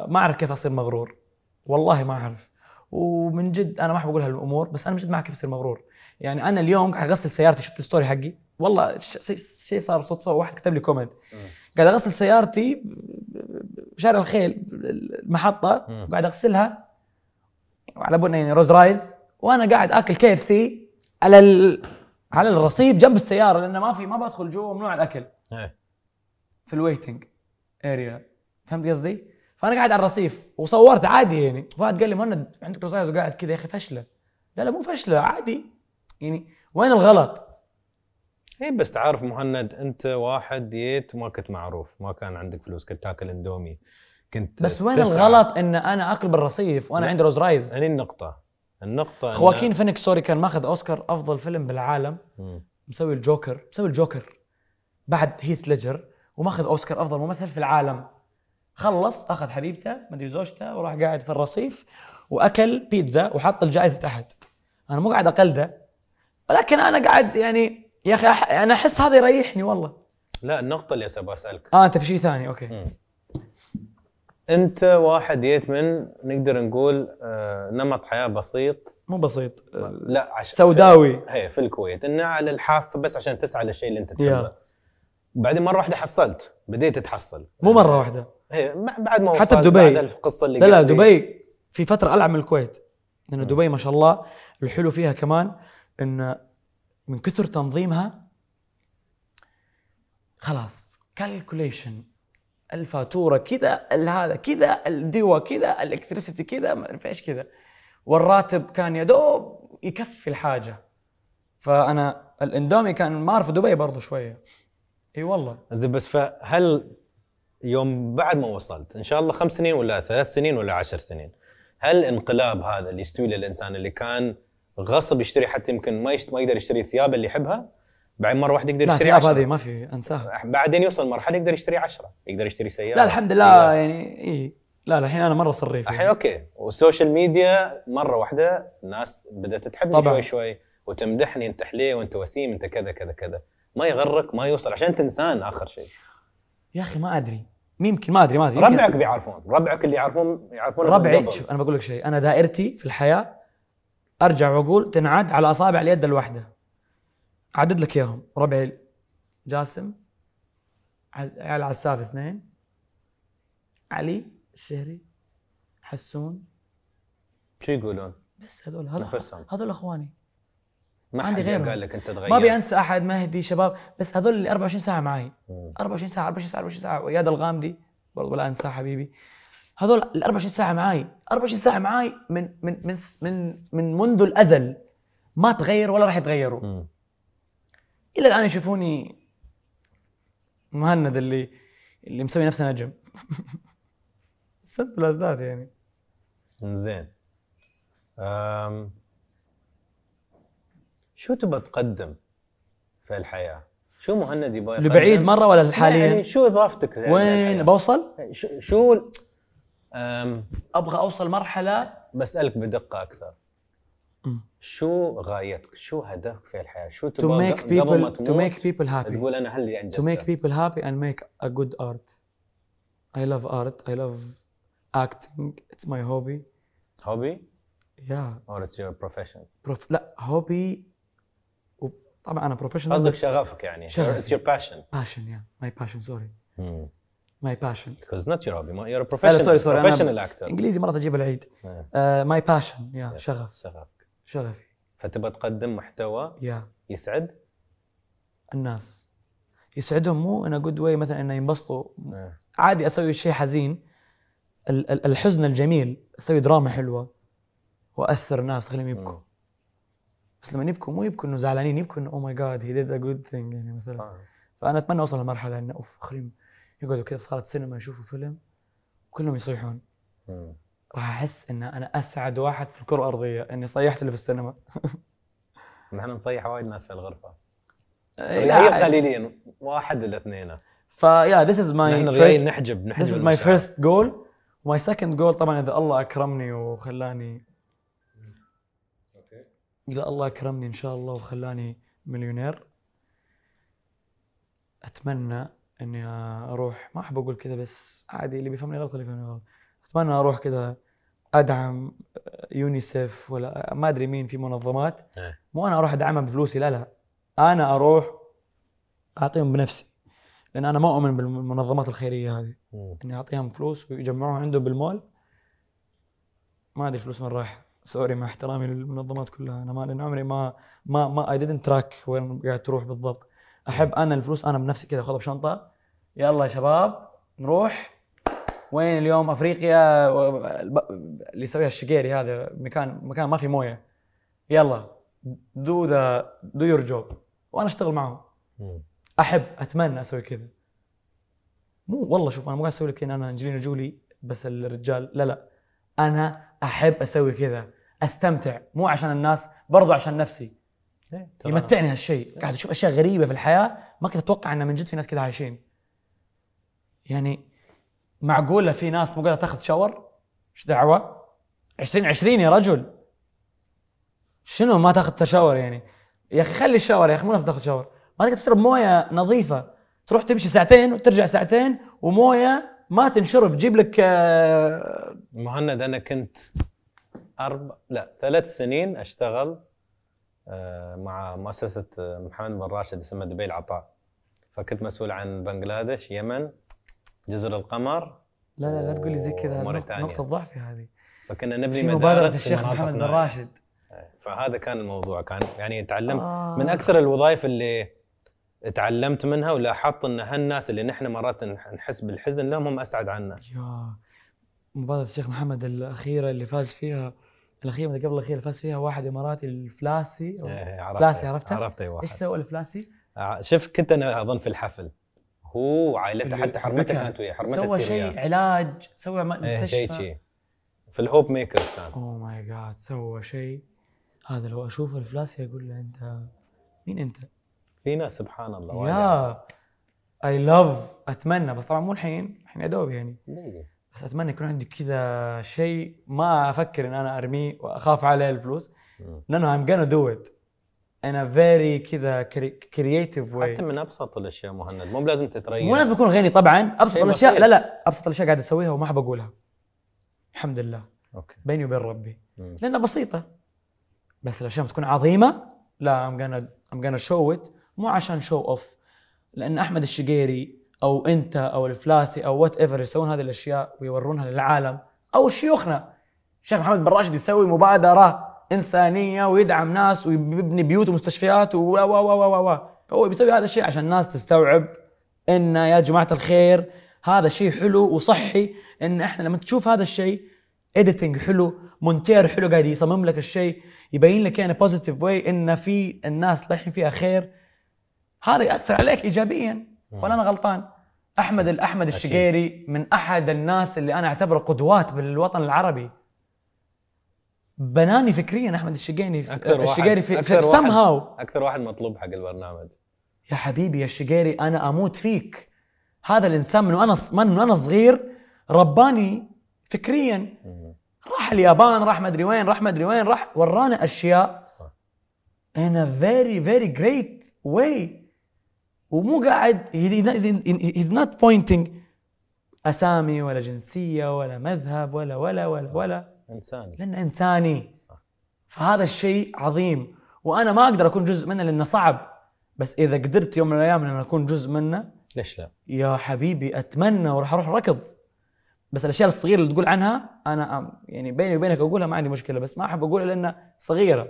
ما اعرف كيف اصير مغرور والله ما اعرف ومن جد انا ما احب اقول هالامور بس انا من جد معك كيف اصير مغرور يعني انا اليوم قاعد اغسل سيارتي شفت الستوري حقي والله شيء صار صدفه واحد كتب لي كومنت قاعد اغسل سيارتي بشارع الخيل المحطه وقاعد اغسلها على بنا يعني روز رايز وانا قاعد اكل كي اف سي على ال... على الرصيف جنب السياره لانه ما في ما بدخل جوا ممنوع الاكل إيه. في الويتنج اريا فهمت قصدي؟ فانا قاعد على الرصيف وصورت عادي يعني فهد قال لي مهند عندك رصاص وقاعد كذا يا اخي فشله لا لا مو فشله عادي يعني وين الغلط؟ اي بس تعرف مهند انت واحد جيت ما كنت معروف ما كان عندك فلوس كنت تاكل اندومي كنت بس وين تسعة. الغلط ان انا اكل بالرصيف وانا عندي روز رايز هني النقطه النقطه خواكين إن... سوري كان ماخذ اوسكار افضل فيلم بالعالم م. مسوي الجوكر مسوي الجوكر بعد هيث ليجر وماخذ اوسكار افضل ممثل في العالم خلص اخذ حبيبته مدري زوجته وراح قاعد في الرصيف واكل بيتزا وحط الجائزه تحت انا مو قاعد اقلده ولكن انا قاعد يعني يا اخي انا احس هذا يريحني والله لا النقطه اللي ابغى اسالك اه انت في شيء ثاني اوكي م. انت واحد جيت من نقدر نقول آه، نمط حياه بسيط مو بسيط آه، لا عش... سوداوي هي في الكويت انه على الحافه بس عشان تسعى للشيء اللي انت تحبه بعدين مره واحده حصلت بديت تحصل مو مره واحده إيه، بعد ما حتى في دبي القصه اللي لا لا دبي في فتره العب من الكويت لانه دبي ما شاء الله الحلو فيها كمان ان من كثر تنظيمها خلاص كالكوليشن الفاتوره كذا هذا كذا الدواء كذا الالكتريسيتي كذا ما ادري ايش كذا والراتب كان يا دوب يكفي الحاجه فانا الاندومي كان مار في دبي برضه شويه اي والله زين بس فهل يوم بعد ما وصلت ان شاء الله خمس سنين ولا ثلاث سنين ولا عشر سنين هل الانقلاب هذا اللي يستوي للانسان اللي كان غصب يشتري حتى يمكن ما ما يقدر يشتري الثياب اللي يحبها بعدين مره واحده يقدر يشتري 10 هذه ما في انساها بعدين يوصل مرحله يقدر يشتري 10 يقدر يشتري سياره لا الحمد لله يعني اي لا الحين انا مره صريف الحين يعني. اوكي والسوشيال ميديا مره واحده الناس بدات تحبني طبعا. شوي شوي وتمدحني انت حليه وانت وسيم انت كذا كذا كذا ما يغرك ما يوصل عشان انت انسان اخر شيء يا اخي ما ادري يمكن ما ادري ما ادري ربعك بيعرفون ربعك اللي يعرفون يعرفون ربعي شوف انا بقول لك شيء انا دائرتي في الحياه ارجع واقول تنعد على اصابع اليد الواحده عدد لك اياهم ربعي جاسم عيال عساف اثنين علي الشهري حسون شو يقولون؟ بس هذول هذول اخواني ما عندي غيرهم قال لك انت تغير ما ابي انسى احد مهدي شباب بس هذول اللي 24 ساعه معي 24 ساعه 24 ساعه 24 ساعه واياد الغامدي برضه ولا انساه حبيبي هذول ال 24 ساعه معي 24 ساعه معي من من من من من منذ الازل ما تغيروا ولا راح يتغيروا الى الان يشوفوني مهند اللي اللي مسوي نفسه نجم سد الازداد يعني زين شو تبى تقدم في الحياه؟ شو مهند يبغى يقدم؟ لبعيد مره ولا حاليا؟ يعني شو اضافتك؟ يعني وين يعني بوصل؟ شو ابغى اوصل مرحله بسالك بدقه اكثر شو غايتك؟ شو هدفك في الحياه؟ شو تبغى to make people, قبل ما تموت to make people happy تقول انا هل انجزت to make people happy and make a good art I love art I love acting it's my hobby hobby yeah or it's your profession Prof لا hobby طبعا انا بروفيشنال قصدك شغفك يعني شغفك It's your passion باشن يا ماي باشن سوري ماي باشن because not your hobby you're a professional سوري سوري بروفيشنال اكتر انجليزي مرات اجيب العيد ماي باشن يا شغف شغفك شغفي فتبغى تقدم محتوى yeah. يسعد الناس يسعدهم مو ان جود واي مثلا انه ينبسطوا yeah. عادي اسوي شيء حزين الحزن الجميل اسوي دراما حلوه واثر ناس خليهم يبكوا mm. بس لما يبكوا مو يبكوا انه زعلانين يبكوا انه او ماي جاد هي ديد ا جود ثينج يعني مثلا آه. فانا اتمنى اوصل لمرحله انه اوف خليهم يقعدوا كذا في صاله سينما يشوفوا فيلم وكلهم يصيحون راح احس ان انا اسعد واحد في الكره الارضيه اني صيحت اللي في السينما نحن نصيح وايد ناس في الغرفه إيه، طيب، هي إيه. قليلين واحد الا اثنين فيا ذيس از ماي نحجب نحجب ذيس از ماي فيرست جول وماي سكند جول طبعا اذا الله اكرمني وخلاني إذا الله أكرمني إن شاء الله وخلاني مليونير أتمنى إني أروح ما أحب أقول كذا بس عادي اللي بيفهمني غلط اللي بيفهمني غلط أتمنى أروح كذا أدعم يونيسف ولا ما أدري مين في منظمات إيه. مو أنا أروح أدعمها بفلوسي لا لا أنا أروح أعطيهم بنفسي لأن أنا ما أؤمن بالمنظمات الخيرية هذه إني أعطيهم فلوس ويجمعوها عندهم بالمول ما أدري فلوس من راح سوري مع احترامي للمنظمات كلها انا ما لان عمري ما ما ما اي ديدنت تراك وين قاعد تروح بالضبط احب انا الفلوس انا بنفسي كذا اخذها بشنطه يلا يا شباب نروح وين اليوم افريقيا اللي يسويها الشقيري هذا مكان مكان ما في مويه يلا دو ذا دو يور جوب وانا اشتغل معهم احب اتمنى اسوي كذا مو والله شوف انا مو قاعد اسوي لك انا انجلينا جولي بس الرجال لا لا انا احب اسوي كذا استمتع مو عشان الناس برضو عشان نفسي إيه، يمتعني هالشيء قاعد اشوف اشياء غريبه في الحياه ما كنت اتوقع انه من جد في ناس كذا عايشين يعني معقوله في ناس مو قادره تاخذ شاور ايش دعوه 20 20 يا رجل شنو ما تاخذ شاور يعني يا اخي خلي الشاور يا اخي مو لازم تاخذ شاور ما تقدر تشرب مويه نظيفه تروح تمشي ساعتين وترجع ساعتين ومويه ما تنشرب جيب لك آه مهند انا كنت اربع لا ثلاث سنين اشتغل آه مع مؤسسه آه، محمد بن راشد اسمها دبي العطاء فكنت مسؤول عن بنغلاديش يمن جزر القمر لا لا لا تقول لي زي كذا نقطه ضعفي هذه فكنا نبني مدارس الشيخ محمد بن راشد إيه، فهذا كان الموضوع كان يعني تعلمت آه. من اكثر الوظائف اللي تعلمت منها ولاحظت ان هالناس اللي نحن مرات نحس بالحزن لهم هم اسعد عنا. يا مباراة الشيخ محمد الاخيرة اللي فاز فيها الاخيرة قبل الاخيرة اللي فاز فيها واحد اماراتي الفلاسي ايه عرفت فلاسي عرفته؟ عرفته اي واحد ايش سوى الفلاسي؟ آه، شفت كنت انا اظن في الحفل هو وعائلته حتى حرمته كانت وياه حرمته سوى شيء علاج سوى إيه، مستشفى شيء شيء في الهوب ميكرز كان اوه ماي جاد oh سوى شيء هذا لو اشوف الفلاسي اقول له انت مين انت؟ في ناس سبحان الله يا اي يعني. لاف اتمنى بس طبعا مو الحين الحين دوب يعني بس اتمنى يكون عندي كذا شيء ما افكر ان انا ارميه واخاف عليه الفلوس لانه ام gonna دو ات انا فيري كذا كرييتيف واي حتى من ابسط الاشياء مهند مو لازم تتريق مو لازم اكون غني طبعا ابسط الاشياء لا لا ابسط الاشياء قاعد اسويها وما احب اقولها الحمد لله اوكي بيني وبين ربي لانها بسيطه بس الاشياء تكون عظيمه لا ام gonna ام gonna show it مو عشان شو اوف لان احمد الشقيري او انت او الفلاسي او وات ايفر يسوون هذه الاشياء ويورونها للعالم او شيوخنا الشيخ محمد بن راشد يسوي مبادره انسانيه ويدعم ناس ويبني بيوت ومستشفيات و و و و هو بيسوي هذا الشيء عشان الناس تستوعب ان يا جماعه الخير هذا شيء حلو وصحي ان احنا لما تشوف هذا الشيء اديتنج حلو مونتير حلو قاعد يصمم لك الشيء يبين لك يعني بوزيتيف واي ان في الناس رايحين فيها خير هذا ياثر عليك ايجابيا ولا انا غلطان احمد الاحمد الشقيري من احد الناس اللي انا اعتبره قدوات بالوطن العربي بناني فكريا احمد الشقيري الشقيري في, أكثر سم هاو اكثر واحد مطلوب حق البرنامج يا حبيبي يا الشقيري انا اموت فيك هذا الانسان من وانا من وانا صغير رباني فكريا راح اليابان راح مدري وين راح مدري وين راح ورانا اشياء صح. in a very very great way ومو قاعد هيز نوت بوينتنج اسامي ولا جنسيه ولا مذهب ولا ولا ولا ولا انساني لانه انساني صح. فهذا الشيء عظيم وانا ما اقدر اكون جزء منه لانه صعب بس اذا قدرت يوم من الايام ان اكون جزء منه ليش لا؟ يا حبيبي اتمنى وراح اروح ركض بس الاشياء الصغيره اللي تقول عنها انا يعني بيني وبينك اقولها ما عندي مشكله بس ما احب اقولها لانها صغيره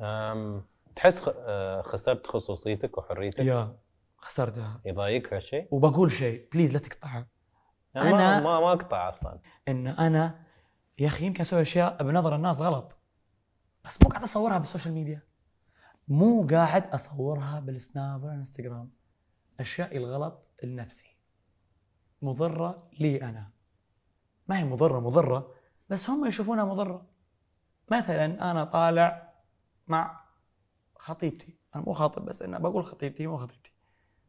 أم تحس آه، خسرت خصوصيتك وحريتك؟ يا خسرتها يضايقك هالشيء؟ وبقول شيء بليز لا تقطعها يعني أنا, ما ما اقطع اصلا ان انا يا اخي يمكن اسوي اشياء بنظر الناس غلط بس مو قاعد اصورها بالسوشيال ميديا مو قاعد اصورها بالسناب ولا انستغرام اشيائي الغلط لنفسي مضره لي انا ما هي مضره مضره بس هم يشوفونها مضره مثلا انا طالع مع خطيبتي انا مو خاطب بس انا بقول خطيبتي مو خطيبتي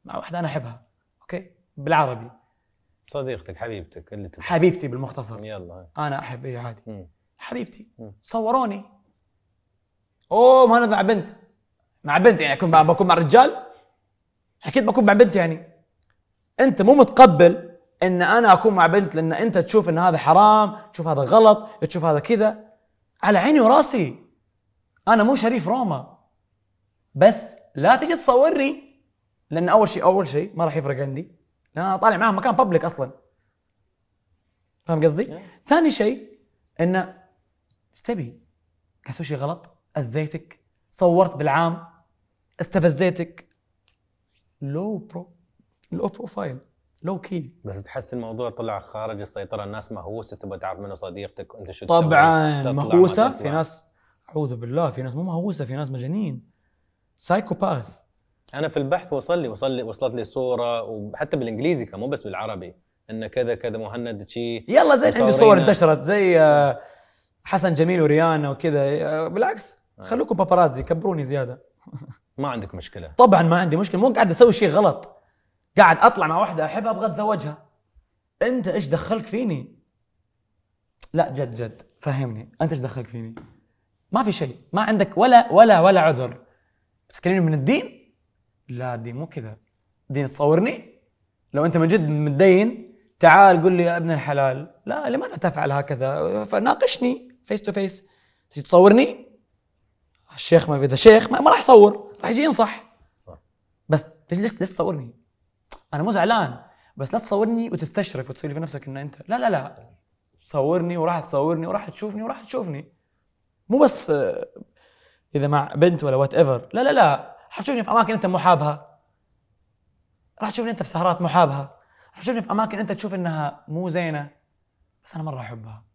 مع واحده انا احبها اوكي بالعربي صديقتك حبيبتك اللي تبقى. حبيبتي بالمختصر يلا انا احب اي عادي مم. حبيبتي مم. صوروني اوه مهند مع بنت مع بنت يعني اكون بكون مع رجال اكيد بكون مع بنت يعني انت مو متقبل ان انا اكون مع بنت لان انت تشوف ان هذا حرام تشوف هذا غلط تشوف هذا كذا على عيني وراسي انا مو شريف روما بس لا تجي تصورني لان اول شيء اول شيء ما راح يفرق عندي لان انا طالع معاهم مكان بابليك اصلا فاهم قصدي؟ ثاني شيء انه ايش تبي؟ قاعد شيء غلط اذيتك صورت بالعام استفزيتك لو برو لو بروفايل لو كي بس تحس الموضوع طلع خارج السيطره الناس مهووسه تبغى تعرف منه صديقتك انت شو طبعا مهووسه في ناس اعوذ بالله في ناس مو مهووسه في ناس مجانين سايكوباث انا في البحث وصل لي وصل لي وصلت لي صوره وحتى بالانجليزي كمان مو بس بالعربي انه كذا كذا مهند شي يلا زين عندي صور انتشرت زي آه، حسن جميل وريانا وكذا آه، بالعكس آه. خلوكم باباراتزي كبروني زياده ما عندك مشكله طبعا ما عندي مشكله مو قاعد اسوي شيء غلط قاعد اطلع مع واحده احبها ابغى اتزوجها انت ايش دخلك فيني لا جد جد فهمني انت ايش دخلك فيني ما في شيء ما عندك ولا ولا ولا عذر تكلمني من الدين لا الدين مو كذا الدين تصورني لو انت من جد متدين تعال قل لي يا ابن الحلال لا لماذا تفعل هكذا فناقشني فيس تو فيس تصورني الشيخ ما اذا شيخ ما, ما راح يصور راح يجي ينصح صح بس ليش ليش تصورني انا مو زعلان بس لا تصورني وتستشرف وتصير في نفسك ان انت لا لا لا صورني وراح تصورني وراح تشوفني وراح تشوفني مو بس اذا مع بنت ولا وات ايفر لا لا لا حتشوفني في اماكن انت محابها راح تشوفني انت في سهرات محابها راح تشوفني في اماكن انت تشوف انها مو زينه بس انا مره احبها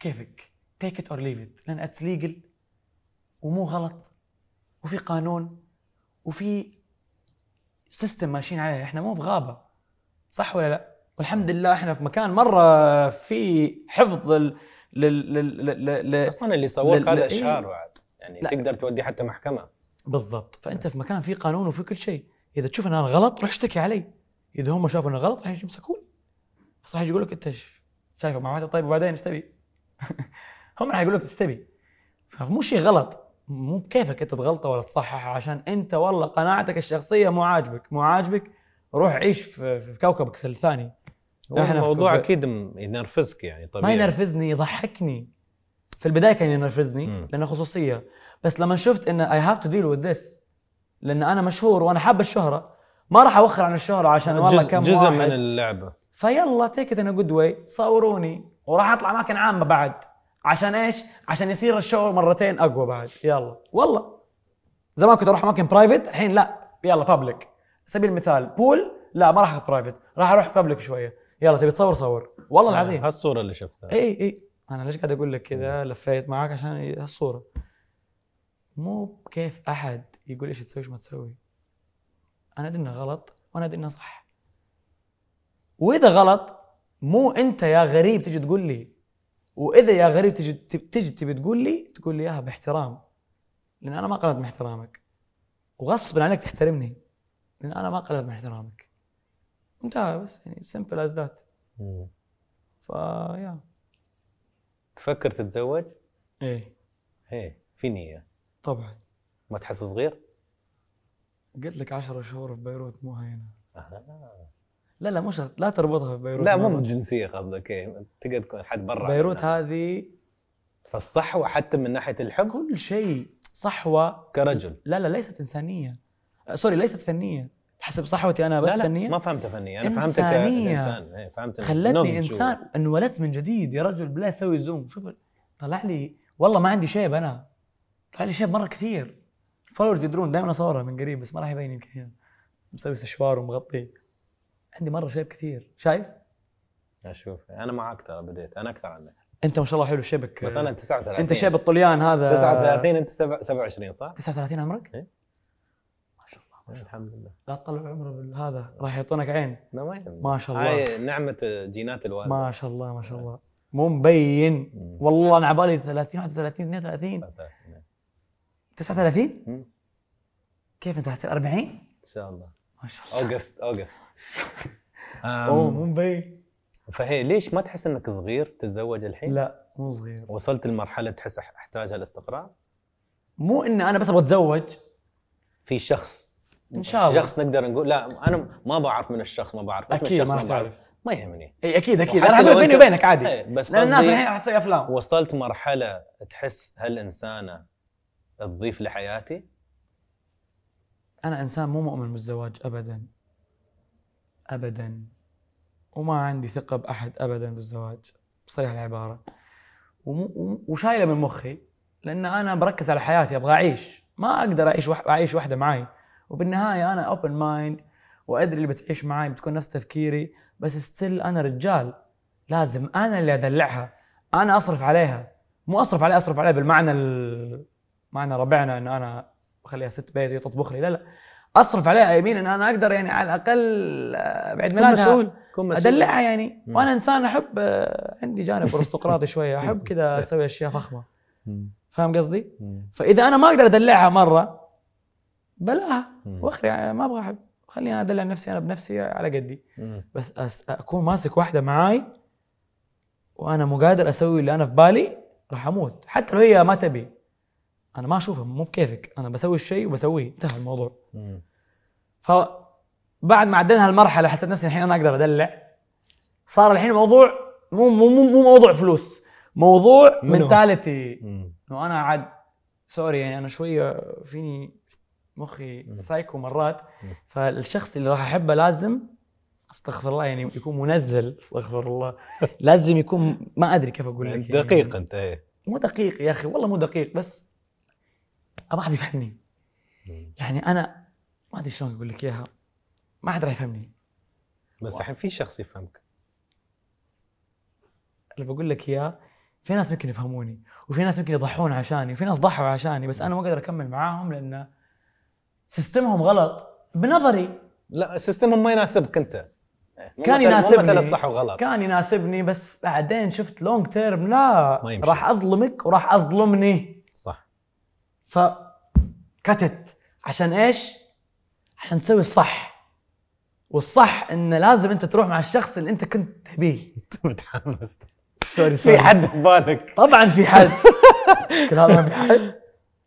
كيفك تيك ات اور ليف ات لان اتس ليجل ومو غلط وفي قانون وفي سيستم ماشيين عليه احنا مو في غابه صح ولا لا والحمد لله احنا في مكان مره في حفظ لل لل لل لل اصلا اللي سووه هذا إيه. شهر بعد يعني لا. تقدر تودي حتى محكمه بالضبط فانت في مكان في قانون وفي كل شيء اذا تشوف ان انا غلط روح اشتكي علي اذا هم شافوا انه غلط راح يمسكوني بس راح يقول لك انت شايفه معناته طيب وبعدين ايش تبي؟ هم راح يقول لك ايش تبي؟ فمو شيء غلط مو بكيفك انت تغلطه ولا تصححه عشان انت والله قناعتك الشخصيه مو عاجبك مو عاجبك روح عيش في, في كوكبك الثاني احنا الموضوع اكيد ينرفزك يعني طبيعي ما ينرفزني يضحكني في البدايه كان ينرفزني لانه خصوصيه بس لما شفت انه اي هاف تو ديل وذ ذس لان انا مشهور وانا حاب الشهره ما راح اوخر عن الشهره عشان والله كم جزء واحد. من اللعبه فيلا تيك ات ان جود واي صوروني وراح اطلع اماكن عامه بعد عشان ايش؟ عشان يصير الشو مرتين اقوى بعد يلا والله زمان كنت اروح اماكن برايفت الحين لا يلا بابليك سبيل المثال بول لا ما راح اخذ برايفت راح اروح بابليك شويه يلا تبي تصور صور والله آه، العظيم هالصوره اللي شفتها اي اي انا ليش قاعد اقول لك كذا لفيت معاك عشان هالصوره مو بكيف احد يقول ايش تسوي ايش ما تسوي انا ادري انه غلط وانا ادري انه صح واذا غلط مو انت يا غريب تجي تقول لي واذا يا غريب تجي تجي تبي تقول لي تقول لي اياها باحترام لان انا ما قلت من احترامك وغصبا عليك تحترمني لان انا ما قلت من احترامك انتهى بس يعني سمبل از ذات فيا تفكر تتزوج؟ ايه ايه في نية طبعا ما تحس صغير؟ قلت لك 10 شهور في بيروت مو هنا أه. لا لا مش لا تربطها في بيروت لا مو بالجنسية قصدك ايه تقعد تكون حد برا بيروت هذه فالصحوة حتى من ناحية الحب كل شيء صحوة كرجل لا لا ليست إنسانية آه، سوري ليست فنية حسب صحوتي انا بس لا لا فنيا ما فهمت فنيا انا فهمتك انسان إيه، فهمت خلتني انسان انولدت من جديد يا رجل بالله سوي زوم شوف طلع لي والله ما عندي شيب انا طلع لي شيب مره كثير الفولورز يدرون دائما اصورها من قريب بس ما راح يبين يمكن يعني. مسوي سشوار ومغطيه عندي مره شيب كثير شايف؟ اشوف انا معك ترى بديت انا اكثر عنك انت ما شاء الله حلو شبك بس انا 39 انت شيب الطليان هذا 39 انت 27 صح؟ 39 عمرك؟ إيه. الحمد لله لا تطلع عمره هذا راح يعطونك عين ما شاء الله هاي نعمه جينات الوالد ما شاء الله ما شاء الله مو مبين والله انا على بالي 30 31 32 39 كيف انت تصير 40 ان شاء الله ما شاء الله اوغست اوغست اوه مو مبين فهي ليش ما تحس انك صغير تتزوج الحين؟ لا مو صغير وصلت لمرحله تحس احتاج هالاستقرار؟ مو ان انا بس ابغى اتزوج في شخص ان يعني شاء الله شخص نقدر نقول لا انا ما بعرف من الشخص ما بعرف اكيد ما راح تعرف ما يهمني اي اكيد اكيد انا حقول بيني وبينك عادي أي. بس لان الناس الحين راح تسوي افلام وصلت مرحله تحس هالانسانه تضيف لحياتي انا انسان مو مؤمن بالزواج ابدا ابدا وما عندي ثقه باحد ابدا بالزواج بصريح العباره وشايله من مخي لان انا بركز على حياتي ابغى اعيش ما اقدر اعيش وح... اعيش وحده معي وبالنهايه انا اوبن مايند وادري اللي بتعيش معي بتكون نفس تفكيري بس ستيل انا رجال لازم انا اللي ادلعها انا اصرف عليها مو اصرف عليها اصرف عليها بالمعنى ال... معنى ربعنا ان انا بخليها ست بيت وهي تطبخ لي لا لا اصرف عليها يمين ان انا اقدر يعني على الاقل آه، بعد ميلادها مسؤول كن مسؤول ادلعها يعني مم. وانا انسان احب آه، عندي جانب ارستقراطي شويه احب كذا اسوي اشياء فخمه فاهم قصدي؟ فاذا انا ما اقدر ادلعها مره بلاها واخري يعني ما ابغى احب خليني ادلع نفسي انا بنفسي على قدي بس اكون ماسك واحده معاي وانا مو قادر اسوي اللي انا في بالي راح اموت حتى لو هي ما تبي انا ما اشوفها مو بكيفك انا بسوي الشيء وبسويه انتهى الموضوع فبعد ما عدينا هالمرحله حسيت نفسي الحين انا اقدر ادلع صار الحين موضوع مو مو مو موضوع فلوس موضوع منتاليتي انه انا عاد سوري يعني انا شويه فيني مخي سايكو مرات فالشخص اللي راح احبه لازم استغفر الله يعني يكون منزل استغفر الله لازم يكون ما ادري كيف اقول لك يعني دقيق انت ايه مو دقيق يا اخي والله مو دقيق بس ما حد يفهمني يعني انا ما ادري شلون اقول لك اياها ما حد راح يفهمني بس الحين في شخص يفهمك اللي بقول لك اياه في ناس ممكن يفهموني وفي ناس ممكن يضحون عشاني وفي ناس ضحوا عشاني بس انا ما اقدر اكمل معاهم لانه سيستمهم غلط بنظري لا سيستمهم ما يناسبك انت كان يناسبني مسألة صح وغلط كان يناسبني بس بعدين شفت لونج تيرم لا راح اظلمك وراح اظلمني صح ف كتت عشان ايش؟ عشان تسوي الصح والصح انه لازم انت تروح مع الشخص اللي انت كنت تبيه انت متحمس سوري سوري في حد ببالك طبعا في حد كل هذا ما في حد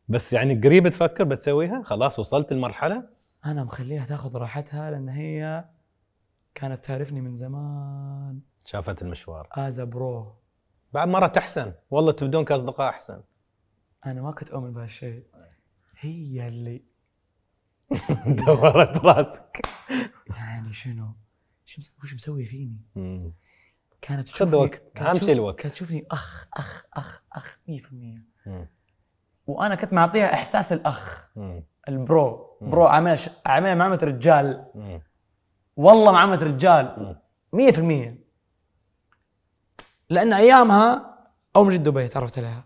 بس يعني قريب تفكر بتسويها خلاص وصلت المرحله انا مخليها تاخذ راحتها لان هي كانت تعرفني من زمان شافت المشوار از برو بعد مره تحسن والله تبدون كاصدقاء احسن انا ما كنت اؤمن بهالشيء هي اللي دورت راسك يعني شنو وش مسوي فيني كانت تشوفني خذ وقت اهم شيء الوقت كانت تشوفني اخ اخ اخ اخ 100% وانا كنت معطيها احساس الاخ مم. البرو مم. برو عاملها عاملها معامله رجال مم. والله معامله رجال 100% لان ايامها او من دبي تعرفت عليها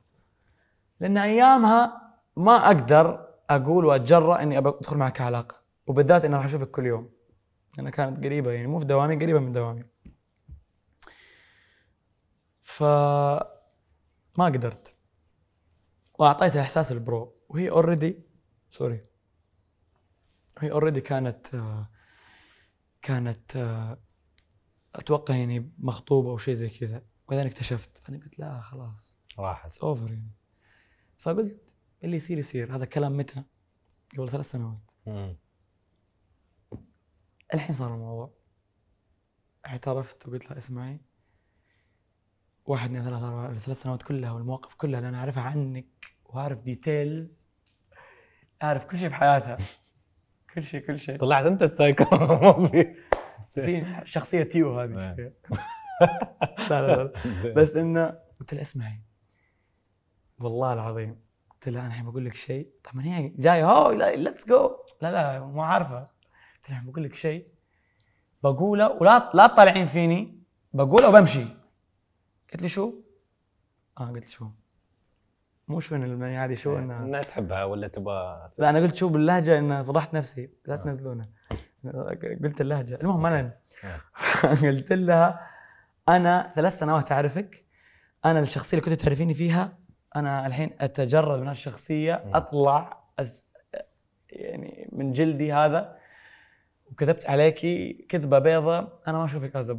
لان ايامها ما اقدر اقول واتجرأ اني ابى ادخل معك علاقه وبالذات اني راح اشوفك كل يوم انا كانت قريبه يعني مو في دوامي قريبه من دوامي ف ما قدرت واعطيتها احساس البرو وهي اوريدي سوري هي اوريدي كانت آه، كانت آه، اتوقع يعني مخطوبه او شيء زي كذا وبعدين اكتشفت فانا قلت لا خلاص راحت اوفر يعني فقلت اللي يصير يصير هذا كلام متى؟ قبل ثلاث سنوات الحين صار الموضوع اعترفت وقلت لها اسمعي واحد اثنين ثلاث أربعة ثلاث سنوات كلها والمواقف كلها اللي أنا أعرفها عنك واعرف ديتيلز اعرف كل شيء في حياتها كل شيء كل شيء طلعت انت السايكو ما في في شخصيه تيو هذه إيه. لا لا لا بس انه قلت لها اسمعي والله العظيم قلت لها انا الحين بقول لك شيء طبعا هي جايه هو ليتس جو لا لا مو عارفه قلت لها بقول لك شيء بقوله ولا لا تطالعين فيني بقوله وبمشي قلت لي شو؟ اه قلت شو؟ مو شو يعني هذه انه انها تحبها ولا تبغى لا انا قلت شو باللهجه انه فضحت نفسي لا تنزلونها قلت اللهجه المهم انا إيه. قلت لها انا ثلاث سنوات اعرفك انا الشخصيه اللي كنت تعرفيني فيها انا الحين اتجرد من الشخصيه اطلع أز... يعني من جلدي هذا وكذبت عليكي كذبه بيضة انا ما اشوفك از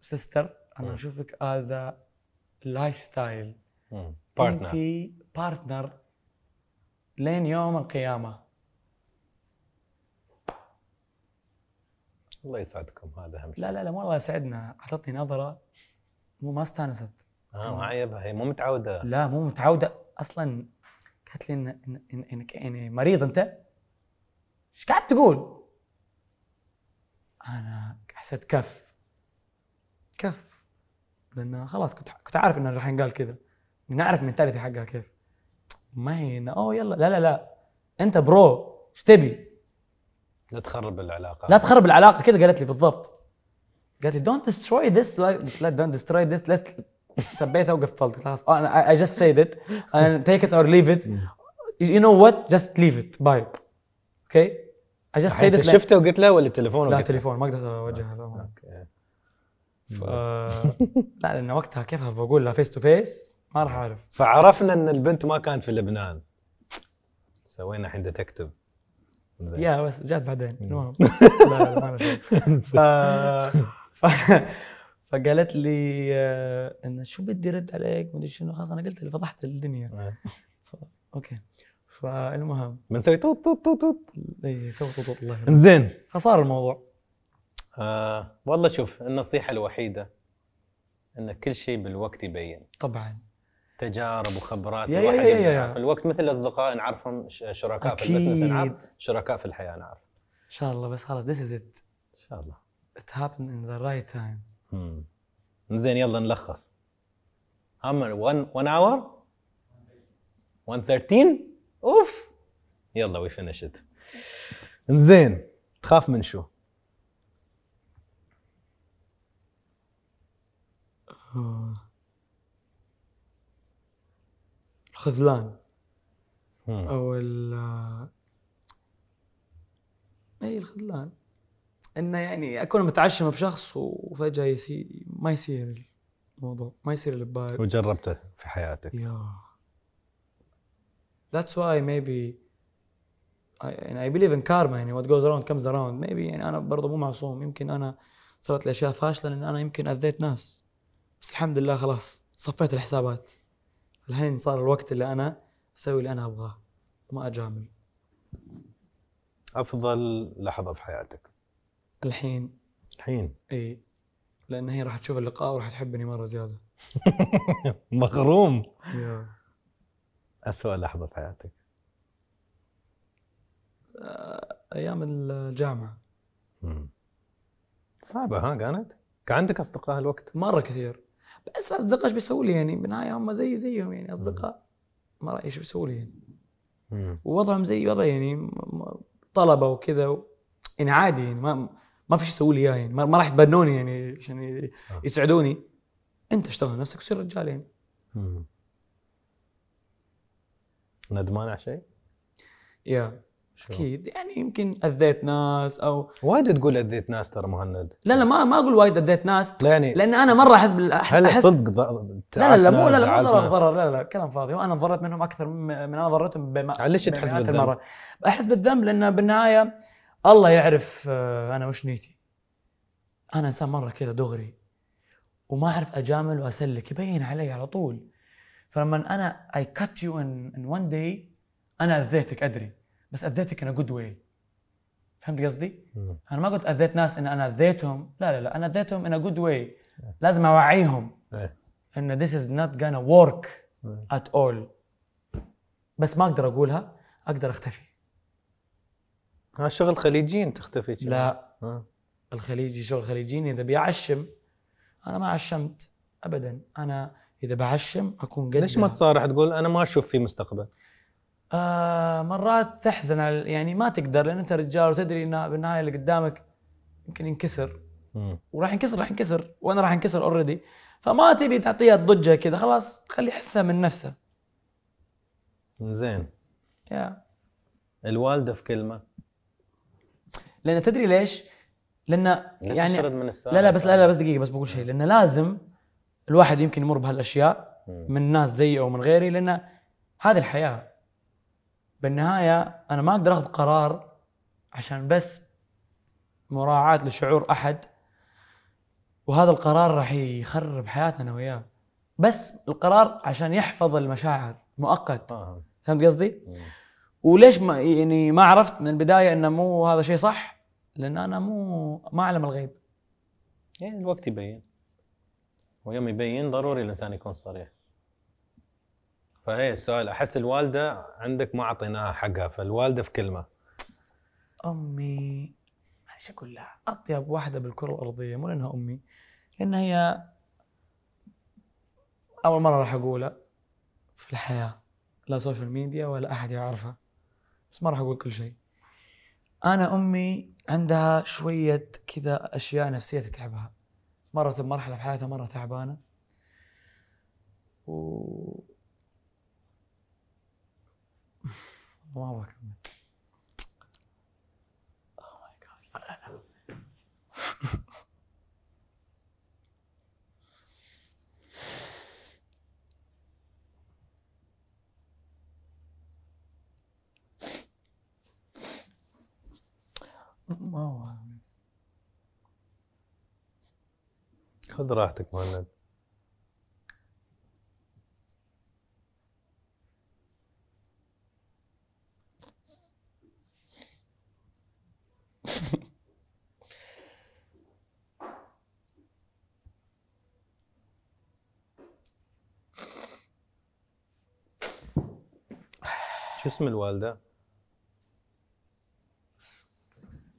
سيستر انا اشوفك از لايف ستايل انت بارتنر لين يوم القيامه الله يسعدكم هذا اهم شيء لا لا لا والله يسعدنا اعطتني نظره مو ما استانست اه ما عيبها هي مو متعوده لا مو متعوده اصلا قالت لي إن انك إن, إن, إن مريض انت ايش قاعد تقول؟ انا حسيت كف كف لان خلاص كنت كنت عارف انه راح ينقال كذا نعرف منتاليتي حقها كيف ما هي اوه يلا لا لا لا انت برو ايش تبي؟ لا تخرب العلاقه لا تخرب العلاقه كذا قالت لي بالضبط قالت لي دونت ديستروي ذس لا دونت ديستروي ذس سبيتها وقفلت خلاص انا اي جاست سيد ات اند تيك ات اور ليف ات يو نو وات جاست ليف ات باي اوكي اي جاست سيد ات شفته وقلت له ولا التليفون لا تليفون ما قدرت اوجهها آه، لا لانه وقتها كيف بقول لها فيس تو فيس ما راح اعرف فعرفنا ان البنت ما كانت في لبنان سوينا الحين تكتب يا بس جات بعدين المهم لا لا ما ف... ف... فقالت لي آه، ان شو بدي ارد عليك ادري شنو خلاص انا قلت لي فضحت الدنيا آه. ف... اوكي فالمهم بنسوي توت توت توت توت اي سوي توت توت الله زين فصار الموضوع آه والله شوف النصيحه الوحيده ان كل شيء بالوقت يبين طبعا تجارب وخبرات يا الواحد يا يا يا في الوقت مثل الاصدقاء نعرفهم شركاء أكيد. في البزنس نعرف شركاء في الحياه نعرف ان شاء الله بس خلاص ذيس از ات ان شاء الله ات هابن ان ذا رايت تايم زين يلا نلخص هم 1 1 اور 113 اوف يلا وي فينيشد زين تخاف من شو؟ آه. خذلان او ال آه، اي الخذلان انه يعني اكون متعشم بشخص وفجاه يسي ما يصير الموضوع ما يصير اللي ببالي وجربته في حياتك يا ذاتس واي ميبي اي يعني I believe in يعني وات جوز اراوند كمز اراوند ميبي يعني انا برضه مو معصوم يمكن انا صارت لي اشياء فاشله لان انا يمكن اذيت ناس بس الحمد لله خلاص صفيت الحسابات الحين صار الوقت اللي انا اسوي اللي انا ابغاه وما اجامل افضل لحظه في حياتك الحين الحين اي لان هي راح تشوف اللقاء وراح تحبني مره زياده مغروم اسوء لحظه في حياتك آه، ايام الجامعه صعبه ها كانت؟ كان عندك اصدقاء هالوقت؟ مره كثير بس اصدقاء ايش بيسووا لي يعني بالنهايه هم زي زيهم يعني اصدقاء ما رايي ايش بيسووا لي يعني ووضعهم زي وضع يعني طلبه وكذا و... يعني عادي يعني ما ما في شيء يسووا لي اياه يعني ما, راح يتبنوني يعني عشان يسعدوني انت اشتغل نفسك وصير رجال يعني ندمان على شيء؟ يا اكيد يعني يمكن اذيت ناس او وايد تقول اذيت ناس ترى مهند لا لا ما ما اقول وايد اذيت ناس لا يعني لان انا مره احس بال هل أحس صدق ض... لا لا لا مو لا لا مو ضرر ضرر لا لا كلام فاضي وانا ضررت منهم اكثر من انا ضررتهم بما ليش تحس بالذنب؟ احس بالذنب لان بالنهايه الله يعرف آه، انا وش نيتي انا انسان مره كذا دغري وما اعرف اجامل واسلك يبين علي على طول فلما انا اي كات يو ان وان داي انا اذيتك ادري بس اذيتك انا جود واي فهمت قصدي؟ انا ما قلت اذيت ناس ان انا اذيتهم لا لا لا انا اذيتهم ان جود واي لازم اوعيهم إيه. ان this is not gonna work at all بس ما اقدر اقولها اقدر اختفي ها شغل خليجيين تختفي لا الخليجي شغل خليجيين اذا بيعشم انا ما عشمت ابدا انا اذا بعشم اكون قد ليش ما تصارح تقول انا ما اشوف في مستقبل آه مرات تحزن على يعني ما تقدر لان انت رجال وتدري ان بالنهايه اللي قدامك يمكن ينكسر وراح ينكسر راح ينكسر وانا راح انكسر اوريدي فما تبي تعطيها الضجه كذا خلاص خلي يحسها من نفسه زين يا الوالده في كلمه لان تدري ليش؟ لان يعني من لا لا بس لا لا بس دقيقه بس بقول شيء لان لازم الواحد يمكن يمر بهالاشياء من ناس زيي او من غيري لان هذه الحياه بالنهايه انا ما اقدر اخذ قرار عشان بس مراعاه لشعور احد وهذا القرار راح يخرب حياتنا انا وياه بس القرار عشان يحفظ المشاعر مؤقت آه. فهمت قصدي؟ وليش ما يعني ما عرفت من البدايه انه مو هذا شيء صح؟ لان انا مو ما اعلم الغيب. يعني الوقت يبين ويوم يبين ضروري الانسان يكون صريح. فهي السؤال احس الوالده عندك ما اعطيناها حقها فالوالده في كلمه امي ايش اقول لها؟ اطيب واحده بالكره الارضيه مو لانها امي لان هي اول مره راح اقولها في الحياه لا سوشيال ميديا ولا احد يعرفها بس ما راح اقول كل شيء انا امي عندها شويه كذا اشياء نفسيه تتعبها مرت بمرحله في حياتها مره تعبانه و ما ابغى ما هو خذ راحتك مهند شو اسم الوالده؟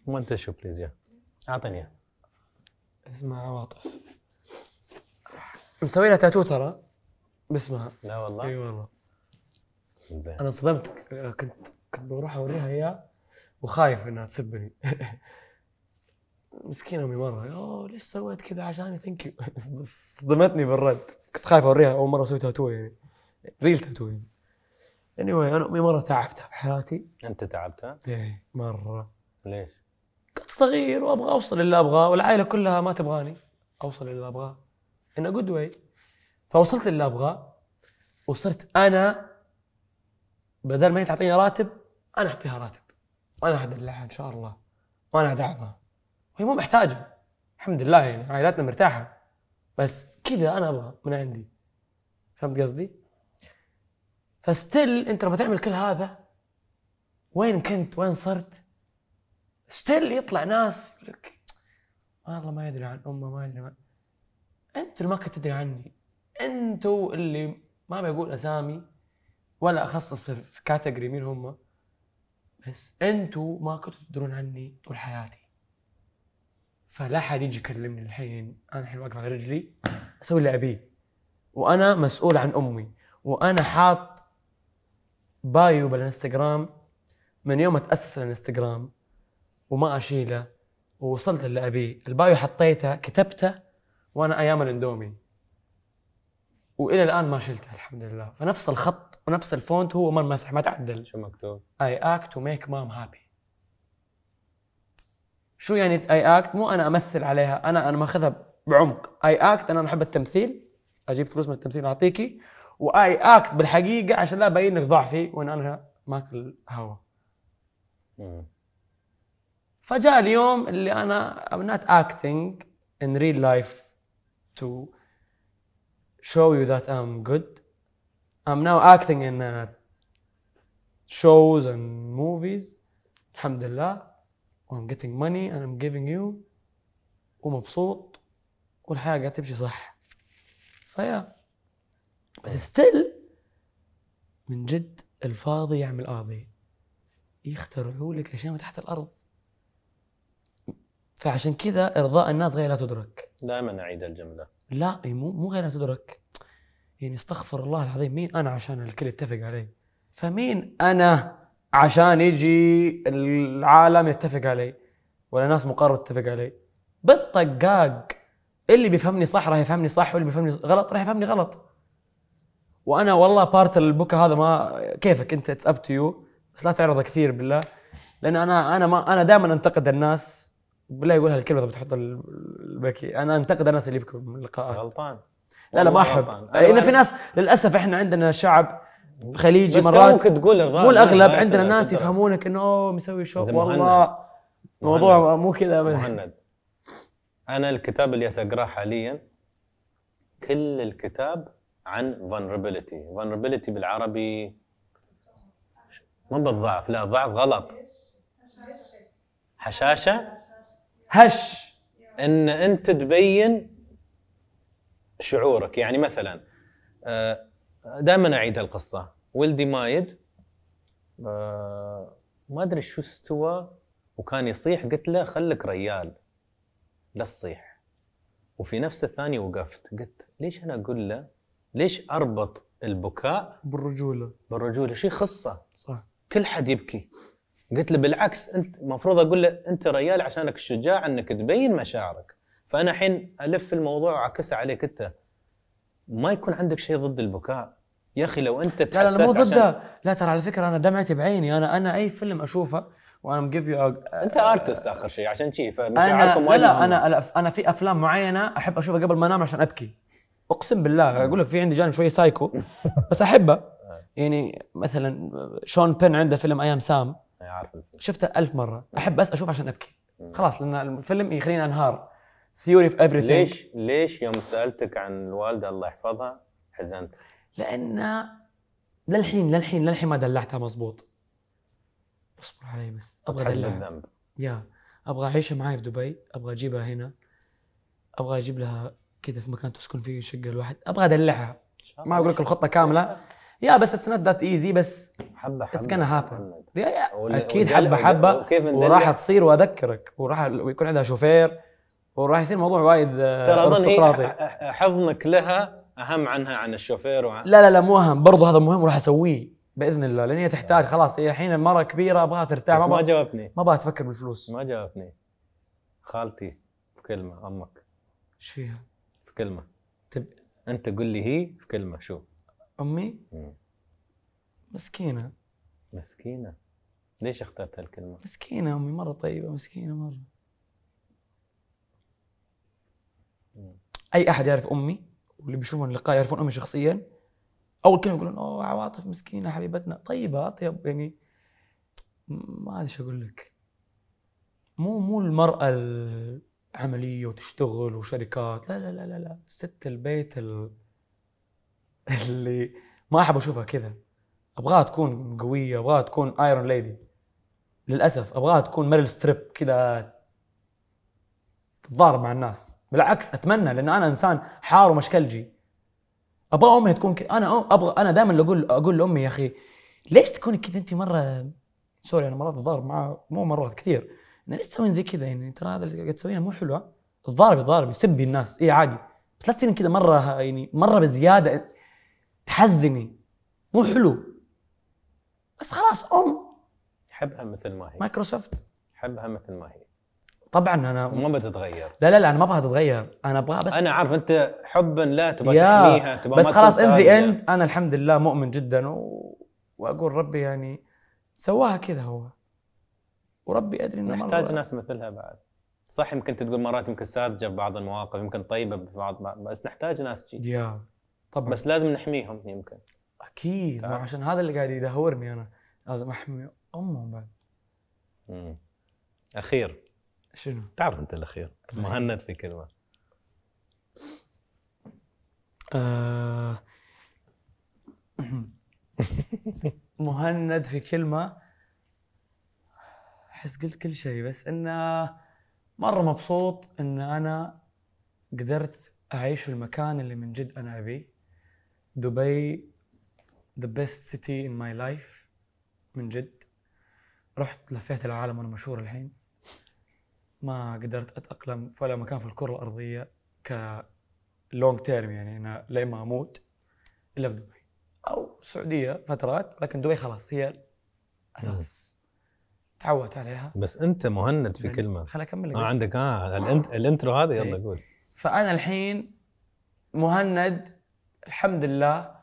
ما انت شو بليز يا اعطيني اسمها عواطف مسوي لها تاتو ترى باسمها لا والله اي والله زين انا انصدمت كنت كنت بروح اوريها اياه وخايف انها تسبني مسكينه امي مره اوه ليش سويت كذا عشاني ثانك يو صدمتني بالرد كنت خايف اوريها اول مره اسوي تاتو يعني ريل تاتو يعني anyway انا امي مره تعبتها بحياتي انت تعبتها؟ ايه مره ليش؟ كنت صغير وابغى اوصل اللي ابغاه والعائله كلها ما تبغاني اوصل اللي ابغاه ان جود واي فوصلت اللي ابغاه وصرت انا بدل ما هي تعطيني راتب انا اعطيها راتب وانا ادلعها ان شاء الله وانا ادعمها وهي مو محتاجه الحمد لله يعني عائلاتنا مرتاحه بس كذا انا ابغى من عندي فهمت قصدي؟ فستيل انت لما تعمل كل هذا وين كنت وين صرت ستيل يطلع ناس يقول لك والله ما يدري عن امه ما يدري ما انتوا اللي ما كنت تدري عني انتوا اللي ما بقول اسامي ولا اخصص في كاتيجوري مين هم بس انتوا ما كنتوا تدرون عني طول حياتي فلا حد يجي يكلمني الحين انا الحين واقف على رجلي اسوي اللي ابيه وانا مسؤول عن امي وانا حاط بايو بالانستغرام من يوم تاسس الانستغرام وما اشيله ووصلت اللي ابيه البايو حطيته كتبته وانا ايام الاندومي والى الان ما شلته الحمد لله فنفس الخط ونفس الفونت هو ما مسح ما تعدل شو مكتوب اي اكت تو ميك مام هابي شو يعني اي اكت مو انا امثل عليها انا انا ماخذها بعمق اي اكت انا احب التمثيل اجيب فلوس من التمثيل اعطيكي واي اكت بالحقيقه عشان لا ابين لك ضعفي وان انا ماكل هوا فجاء اليوم اللي انا I'm not acting in real life to show you that I'm good. I'm now acting in uh, shows and movies. الحمد لله. I'm getting money and I'm giving you ومبسوط والحياة قاعدة تمشي صح. فيا بس ستيل من جد الفاضي يعمل قاضي يخترعوا لك اشياء تحت الارض فعشان كذا ارضاء الناس غير لا تدرك دائما اعيد الجمله لا مو مو غير لا تدرك يعني استغفر الله العظيم مين انا عشان الكل يتفق علي فمين انا عشان يجي العالم يتفق علي ولا ناس مقرب تتفق علي بالطقاق اللي بيفهمني صح راح يفهمني صح واللي بيفهمني غلط راح يفهمني غلط وانا والله بارت البكا هذا ما كيفك انت اتس اب تو يو بس لا تعرضه كثير بالله لان انا انا ما انا دائما انتقد الناس بالله يقول هالكلمه اذا بتحط البكي انا انتقد الناس اللي يبكوا من اللقاءات غلطان لا لا ما احب أيوة، لان في ناس للاسف احنا عندنا شعب خليجي بس مرات ممكن تقول مو الاغلب عندنا ناس يفهمونك انه مسوي شو والله الموضوع مو كذا مهند انا الكتاب اللي اقراه حاليا كل الكتاب عن vulnerability vulnerability بالعربي ما بالضعف لا ضعف غلط حشاشة هش ان انت تبين شعورك يعني مثلا آه، دائما اعيد القصه ولدي مايد آه، ما ادري شو استوى وكان يصيح قلت له خلك ريال لا تصيح وفي نفس الثانيه وقفت قلت ليش انا اقول له ليش اربط البكاء بالرجوله بالرجوله شيء خصه صح كل حد يبكي قلت له بالعكس انت المفروض اقول له انت ريال عشانك شجاع انك تبين مشاعرك فانا الحين الف الموضوع واعكسه عليك انت ما يكون عندك شيء ضد البكاء يا اخي لو انت لا لا مو ضده لا ترى على فكره انا دمعتي بعيني انا انا اي فيلم اشوفه وانا مجيف يو انت ارتست اخر شيء عشان شيء فمشاعركم لا لا انا انا في افلام معينه احب اشوفها قبل ما انام عشان ابكي اقسم بالله اقول لك في عندي جانب شوي سايكو بس احبه آه. يعني مثلا شون بين عنده فيلم ايام سام شفته ألف مره احب بس اشوف عشان ابكي خلاص لان الفيلم يخليني انهار ثيوري اوف everything ليش ليش يوم سالتك عن الوالده الله يحفظها حزنت؟ لان للحين للحين للحين ما دلعتها مضبوط اصبر علي بس ابغى ادلعها يا ابغى اعيشها معي في دبي ابغى اجيبها هنا ابغى اجيب لها كذا في مكان تسكن فيه شقه الواحد ابغى ادلعها ما اقول لك الخطه كامله يا بس اتس نوت ذات ايزي بس حبه حبه اتس كان هابن اكيد حبه حبه وراح تصير واذكرك وراح يكون عندها شوفير وراح يصير موضوع وايد آه، ارستقراطي حضنك لها اهم عنها عن الشوفير وعن لا لا لا مو اهم برضه هذا مهم وراح اسويه باذن الله لان هي تحتاج خلاص هي الحين المره كبيره ابغاها ترتاح ما, ما جاوبني ما ابغاها تفكر بالفلوس ما جاوبني خالتي بكلمه امك ايش فيها؟ في كلمه تب... طيب. انت قل لي هي في كلمه شو امي مم. مسكينه مسكينه ليش اخترت هالكلمه مسكينه امي مره طيبه مسكينه مره مم. اي احد يعرف امي واللي بيشوفون اللقاء يعرفون امي شخصيا اول كلمه يقولون اوه عواطف مسكينه حبيبتنا طيبه اطيب يعني ما ادري ايش اقول لك مو مو المراه ال... عمليه وتشتغل وشركات لا لا لا لا, لا. ست البيت ال... اللي ما احب اشوفها كذا ابغاها تكون قويه ابغاها تكون ايرون ليدي للاسف ابغاها تكون ميريل ستريب كذا تتضارب مع الناس بالعكس اتمنى لان انا انسان حار ومشكلجي ابغى امي تكون كذا انا ابغى انا دائما اقول اقول لامي يا اخي ليش تكوني كذا انت مره سوري انا مرات اتضارب معاه مو مرات كثير انا ليش تسوين زي كذا يعني ترى هذا اللي قاعد تسوينه مو حلوه الضارب الضارب يسبي الناس اي عادي بس لا تصيرين كذا مره يعني مره بزياده تحزني مو حلو بس خلاص ام حبها مثل ما هي مايكروسوفت حبها مثل ما هي طبعا انا ما بتتغير لا لا لا انا ما ابغاها تتغير انا ابغاها بس انا عارف انت حبا لا تبغى تحميها تبغى بس خلاص ان ذا اند انا الحمد لله مؤمن جدا و... واقول ربي يعني سواها كذا هو وربي ادري انه نحتاج ناس مثلها بعد صح يمكن تقول مرات يمكن ساذجه ببعض المواقف يمكن طيبه ببعض بس نحتاج ناس جي يا طبعا بس لازم نحميهم يمكن اكيد ما عشان هذا اللي قاعد يدهورني انا لازم احمي امهم بعد امم اخير شنو؟ تعرف انت الاخير مهند في كلمه آه. مهند في كلمه احس قلت كل شيء بس انه مره مبسوط ان انا قدرت اعيش في المكان اللي من جد انا ابيه دبي ذا بيست سيتي ان ماي لايف من جد رحت لفيت العالم وانا مشهور الحين ما قدرت اتاقلم في ولا مكان في الكره الارضيه كلونج تيرم يعني انا لين ما اموت الا في دبي او السعوديه فترات لكن دبي خلاص هي اساس تعودت عليها بس انت مهند في كلمه خليني اكمل آه، لك آه عندك اه الانت... آه. الانترو هذا يلا إيه. قول فانا الحين مهند الحمد لله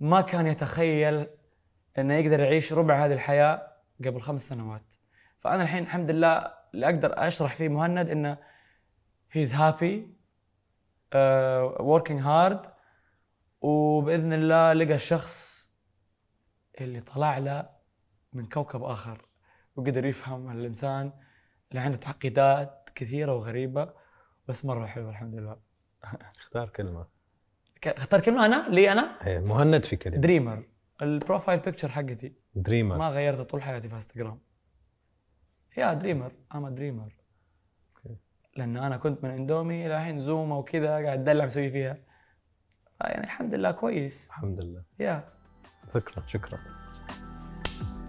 ما كان يتخيل انه يقدر يعيش ربع هذه الحياه قبل خمس سنوات فانا الحين الحمد لله اللي اقدر اشرح فيه مهند انه هيز هابي وركينج هارد وباذن الله لقى الشخص اللي طلع له من كوكب اخر وقدر يفهم الانسان اللي عنده تعقيدات كثيره وغريبه بس مره حلوه الحمد لله اختار كلمه اختار كلمه انا لي انا إيه، مهند في كلمه دريمر البروفايل بيكتشر حقتي دريمر ما غيرتها طول حياتي في انستغرام يا دريمر انا دريمر لان انا كنت من اندومي الى الحين زوما وكذا قاعد دلع مسوي فيها يعني الحمد لله كويس الحمد لله يا شكرا شكرا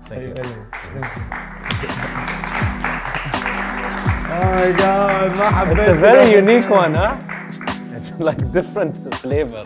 Thank you. Oh my God, It's a very unique one, huh? It's like different flavor.